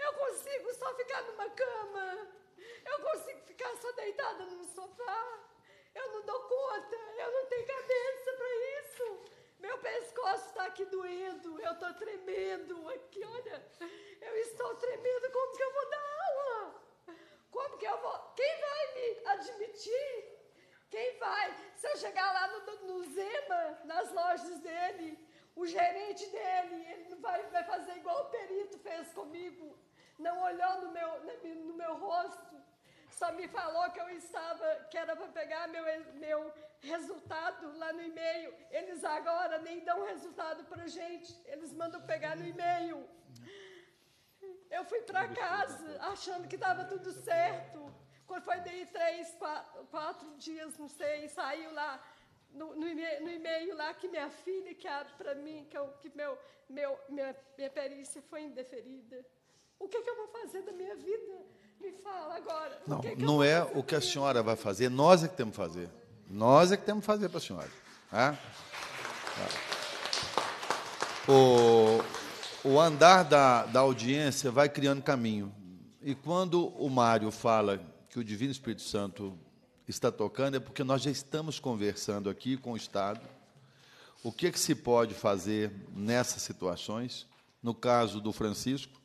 [SPEAKER 11] Eu consigo só ficar numa cama. Eu consigo ficar só deitada num sofá. Eu não dou conta. Eu não tenho cabeça para isso. Meu pescoço está aqui doendo. Eu estou tremendo aqui, olha. Eu estou tremendo. Como que eu vou dar aula? Como que eu vou? Quem vai me admitir? Quem vai? Se eu chegar lá no, no Zema, nas lojas dele, o gerente dele, ele não vai, vai fazer igual o perito fez comigo não olhou no meu, né, no meu rosto, só me falou que eu estava, que era para pegar meu, meu resultado lá no e-mail. Eles agora nem dão resultado para gente, eles mandam pegar no e-mail. Eu fui para casa achando que estava tudo certo. Quando foi daí três, quatro, quatro dias, não sei, saiu lá no, no, e-mail lá que minha filha que abre é para mim, que, eu, que meu, meu, minha, minha perícia foi indeferida. O que, é que eu vou fazer da minha vida? Me fala agora. Não, que é que não é
[SPEAKER 1] o que a senhora vai fazer, nós é que temos que fazer. Nós é que temos que fazer para a senhora. É? O, o andar da, da audiência vai criando caminho. E quando o Mário fala que o Divino Espírito Santo está tocando, é porque nós já estamos conversando aqui com o Estado o que, é que se pode fazer nessas situações. No caso do Francisco,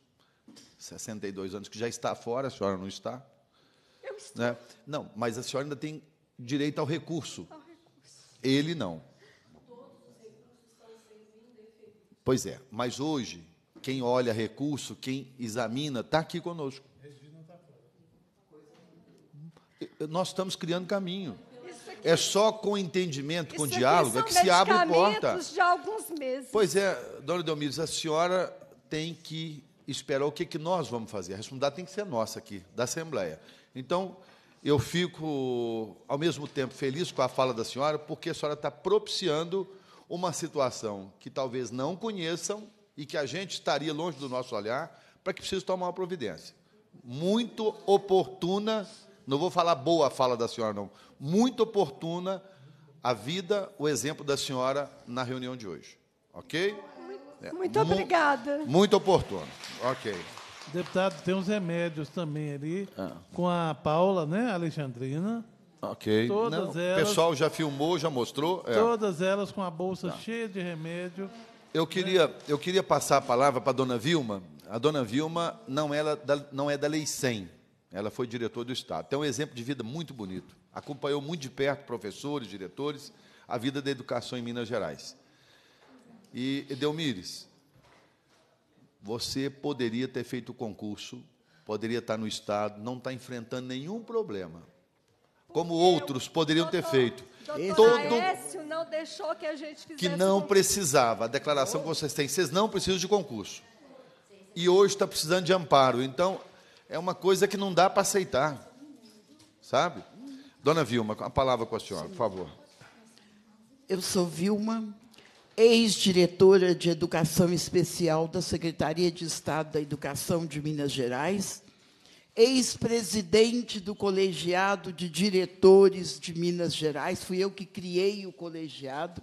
[SPEAKER 1] 62 anos, que já está fora, a senhora não está? Eu estou. Né? Não, mas a senhora ainda tem direito ao recurso. Ao recurso. Ele não. Todos os recursos Pois é, mas hoje, quem olha recurso, quem examina, está aqui conosco. Nós estamos criando caminho. É só com entendimento, com diálogo, é que se abre porta. de
[SPEAKER 11] alguns meses. Pois
[SPEAKER 1] é, dona Delmiro, a senhora tem que esperar o que, que nós vamos fazer. A responsabilidade tem que ser nossa aqui, da Assembleia. Então, eu fico, ao mesmo tempo, feliz com a fala da senhora, porque a senhora está propiciando uma situação que talvez não conheçam e que a gente estaria longe do nosso olhar, para que precise tomar uma providência. Muito oportuna, não vou falar boa a fala da senhora, não, muito oportuna a vida, o exemplo da senhora na reunião de hoje. Ok? É. Muito
[SPEAKER 8] obrigada. muito
[SPEAKER 1] oportuno. Ok.
[SPEAKER 3] Deputado, tem uns remédios também ali, ah. com a Paula, né, Alexandrina.
[SPEAKER 1] Ok. Todas Não, elas, o pessoal já filmou, já mostrou. É. Todas
[SPEAKER 3] elas com a bolsa ah. cheia de remédio.
[SPEAKER 1] Eu né? queria, eu queria passar a palavra para a dona Vilma. A dona Vilma não, ela, é não é da Lei 100, ela foi diretora do Estado. Tem um exemplo de vida muito bonito. Acompanhou muito de perto professores, diretores, a vida da educação em Minas Gerais. E Edelmires, você poderia ter feito o concurso, poderia estar no Estado, não está enfrentando nenhum problema. Como outros poderiam doutor, ter feito. Todo é
[SPEAKER 11] Aécio não deixou que a gente fizesse. Que não
[SPEAKER 1] precisava. A declaração que vocês têm, vocês não precisam de concurso. E hoje está precisando de amparo. Então, é uma coisa que não dá para aceitar. Sabe? Dona Vilma, a palavra com a senhora, Sim. por favor. Eu
[SPEAKER 12] sou Vilma ex-diretora de Educação Especial da Secretaria de Estado da Educação de Minas Gerais, ex-presidente do Colegiado de Diretores de Minas Gerais, fui eu que criei o colegiado,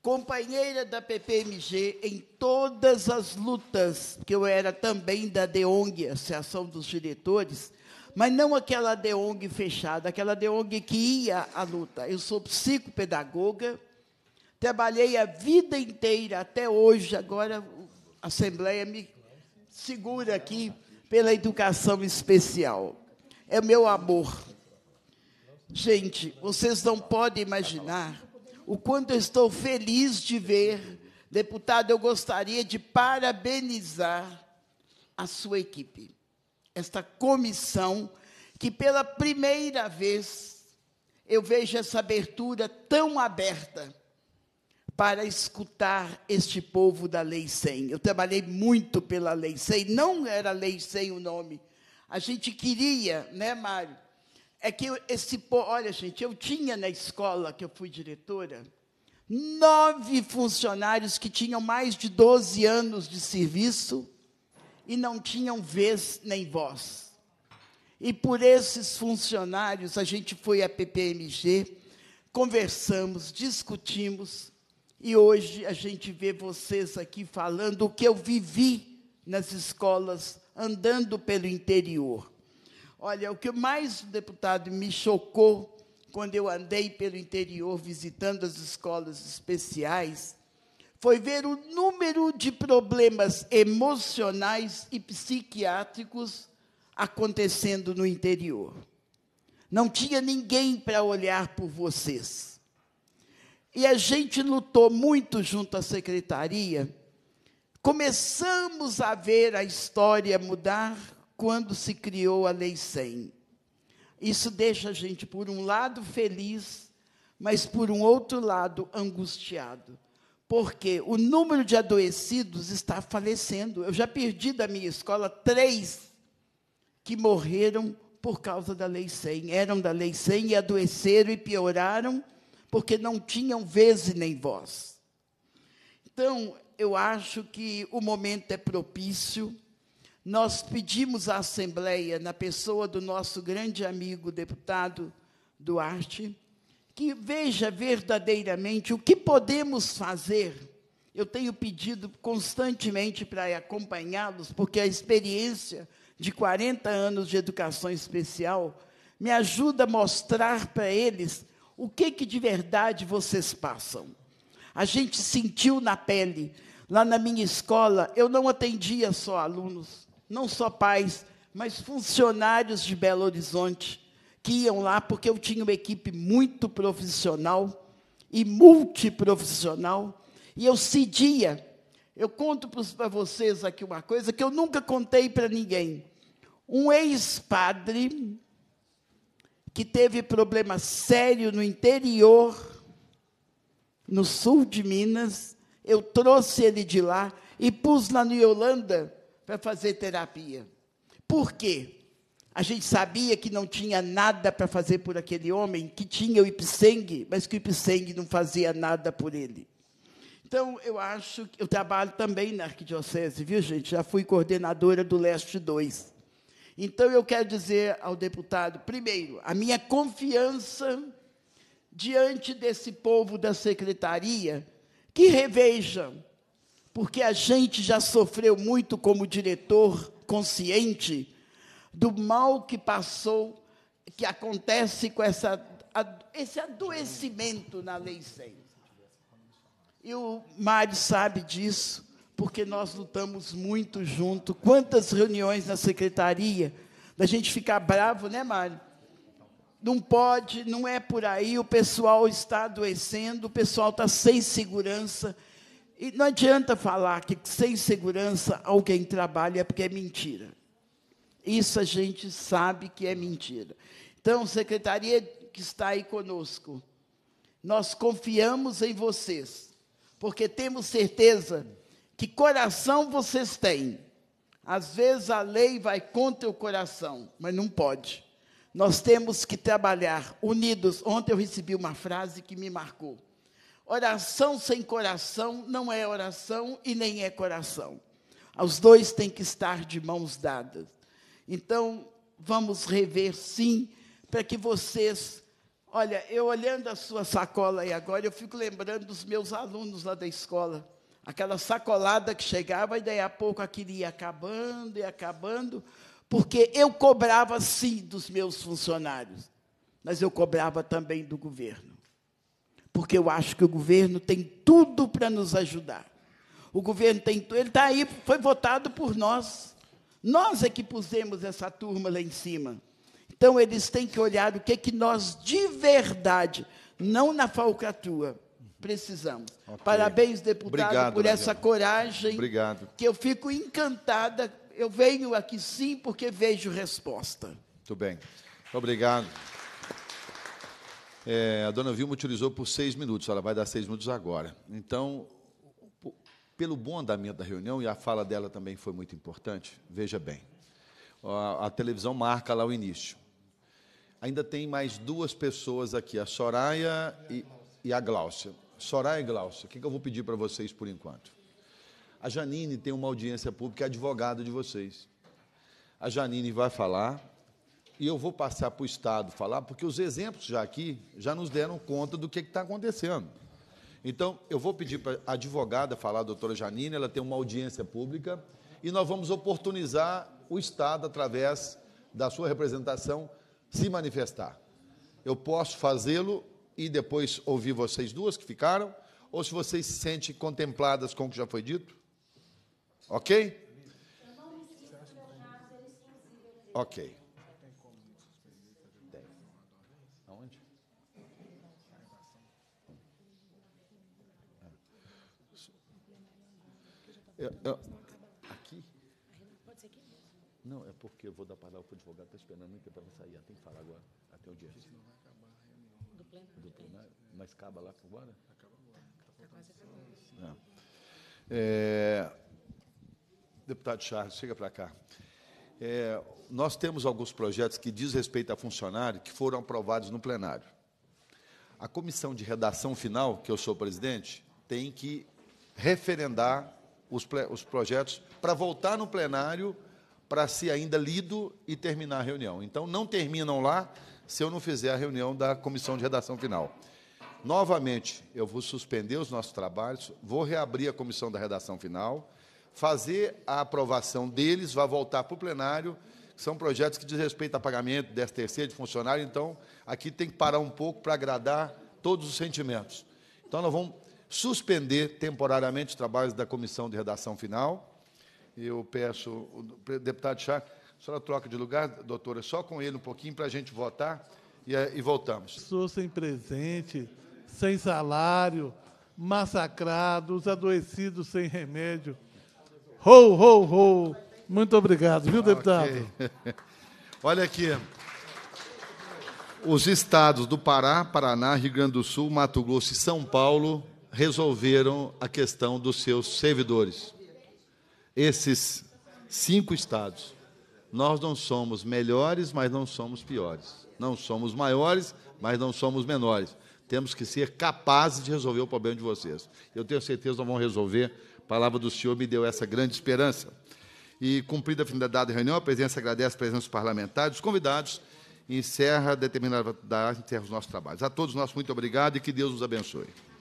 [SPEAKER 12] companheira da PPMG em todas as lutas, que eu era também da DEONG, Associação dos Diretores, mas não aquela DEONG fechada, aquela DEONG que ia à luta. Eu sou psicopedagoga, Trabalhei a vida inteira, até hoje, agora a Assembleia me segura aqui pela educação especial. É meu amor. Gente, vocês não podem imaginar o quanto eu estou feliz de ver. Deputado, eu gostaria de parabenizar a sua equipe, esta comissão que pela primeira vez eu vejo essa abertura tão aberta para escutar este povo da Lei 100. Eu trabalhei muito pela Lei 100, não era Lei 100 o nome. A gente queria, né, Mário? É que esse povo. Olha, gente, eu tinha na escola que eu fui diretora nove funcionários que tinham mais de 12 anos de serviço e não tinham vez nem voz. E por esses funcionários, a gente foi à PPMG, conversamos, discutimos, e hoje a gente vê vocês aqui falando o que eu vivi nas escolas, andando pelo interior. Olha, o que mais, deputado, me chocou quando eu andei pelo interior visitando as escolas especiais foi ver o número de problemas emocionais e psiquiátricos acontecendo no interior. Não tinha ninguém para olhar por vocês e a gente lutou muito junto à secretaria, começamos a ver a história mudar quando se criou a Lei 100. Isso deixa a gente, por um lado, feliz, mas, por um outro lado, angustiado. Porque o número de adoecidos está falecendo. Eu já perdi da minha escola três que morreram por causa da Lei 100. Eram da Lei 100 e adoeceram e pioraram porque não tinham vez nem voz. Então, eu acho que o momento é propício. Nós pedimos à Assembleia, na pessoa do nosso grande amigo deputado Duarte, que veja verdadeiramente o que podemos fazer. Eu tenho pedido constantemente para acompanhá-los, porque a experiência de 40 anos de educação especial me ajuda a mostrar para eles o que que de verdade vocês passam. A gente sentiu na pele. Lá na minha escola, eu não atendia só alunos, não só pais, mas funcionários de Belo Horizonte que iam lá porque eu tinha uma equipe muito profissional e multiprofissional, e eu cedia. Eu conto para vocês aqui uma coisa que eu nunca contei para ninguém. Um ex-padre que teve problema sério no interior, no sul de Minas. Eu trouxe ele de lá e pus lá no Yolanda para fazer terapia. Por quê? A gente sabia que não tinha nada para fazer por aquele homem, que tinha o Ipseng, mas que o Ipseng não fazia nada por ele. Então, eu acho que eu trabalho também na arquidiocese, viu, gente? Já fui coordenadora do Leste 2. Então eu quero dizer ao deputado, primeiro, a minha confiança diante desse povo da secretaria que reveja, porque a gente já sofreu muito como diretor consciente do mal que passou, que acontece com essa, esse adoecimento na Lei 100. E o Mário sabe disso porque nós lutamos muito junto. Quantas reuniões na secretaria, da gente ficar bravo, né, Mário? Não pode, não é por aí, o pessoal está adoecendo, o pessoal está sem segurança. E não adianta falar que sem segurança alguém trabalha, é porque é mentira. Isso a gente sabe que é mentira. Então, secretaria que está aí conosco, nós confiamos em vocês, porque temos certeza que coração vocês têm? Às vezes a lei vai contra o coração, mas não pode. Nós temos que trabalhar unidos. Ontem eu recebi uma frase que me marcou. Oração sem coração não é oração e nem é coração. Os dois têm que estar de mãos dadas. Então, vamos rever sim, para que vocês. Olha, eu olhando a sua sacola aí agora, eu fico lembrando dos meus alunos lá da escola aquela sacolada que chegava, e daí a pouco aquilo ia acabando e acabando, porque eu cobrava sim dos meus funcionários, mas eu cobrava também do governo. Porque eu acho que o governo tem tudo para nos ajudar. O governo tem tudo, ele está aí, foi votado por nós. Nós é que pusemos essa turma lá em cima. Então, eles têm que olhar o que, é que nós, de verdade, não na falcatrua, precisamos. Okay. Parabéns, deputado, Obrigado, por essa coragem. Obrigado. Que eu fico encantada. Eu venho aqui sim porque vejo resposta.
[SPEAKER 1] Muito bem. Obrigado. É, a dona Vilma utilizou por seis minutos, ela vai dar seis minutos agora. Então, pelo bom andamento da reunião, e a fala dela também foi muito importante, veja bem, a, televisão marca lá o início. Ainda tem mais duas pessoas aqui, a Soraya e, e a Gláucia. Soraya e Glaucia, o que, que eu vou pedir para vocês por enquanto? A Janine tem uma audiência pública, é advogada de vocês. A Janine vai falar e eu vou passar para o Estado falar, porque os exemplos já aqui já nos deram conta do que está acontecendo. Então, eu vou pedir para a advogada falar, a doutora Janine, ela tem uma audiência pública, e nós vamos oportunizar o Estado, através da sua representação, se manifestar. Eu posso fazê-lo e depois ouvir vocês duas que ficaram, ou se vocês se sentem contempladas com o que já foi dito. Ok? Ok. Aonde? aqui? Pode ser aqui? Não, é porque eu vou dar palavra para o advogado, está esperando muito para sair. tem que falar agora, até o dia
[SPEAKER 4] plenário. Do é plenário.
[SPEAKER 1] Mas acaba lá por agora? Acaba agora. Está tá quase acabando. Tá. É. Deputado Charles, chega para cá. É, nós temos alguns projetos que diz respeito a funcionário que foram aprovados no plenário. A comissão de redação final, que eu sou presidente, tem que referendar os, os projetos para voltar no plenário para ser ainda lido e terminar a reunião. Então, não terminam lá, se eu não fizer a reunião da comissão de redação final. Novamente, eu vou suspender os nossos trabalhos, vou reabrir a comissão da redação final, fazer a aprovação deles, vai voltar para o plenário. São projetos que diz respeito a pagamento, 10 terceira de funcionário, então aqui tem que parar um pouco para agradar todos os sentimentos. Então, nós vamos suspender temporariamente os trabalhos da comissão de redação final. Eu peço, deputado Chá, só senhora troca de lugar, doutora, só com ele um pouquinho para a gente votar e, é, e voltamos.
[SPEAKER 3] Pessoas sem presente, sem salário, massacrados, adoecidos sem remédio. Rou, rou, rou. Muito obrigado, viu, deputado? Okay. Olha aqui.
[SPEAKER 1] Os estados do Pará, Paraná, Rio Grande do Sul, Mato Grosso e São Paulo resolveram a questão dos seus servidores. Esses cinco estados nós não somos melhores, mas não somos piores. Não somos maiores, mas não somos menores. Temos que ser capazes de resolver o problema de vocês. Eu tenho certeza que vão resolver. A palavra do Senhor me deu essa grande esperança. E cumprida a finalidade da reunião, a presença agradece a presença dos parlamentares, dos convidados, e encerra a determinada encerra os nossos trabalhos. A todos nós, muito obrigado e que Deus nos abençoe.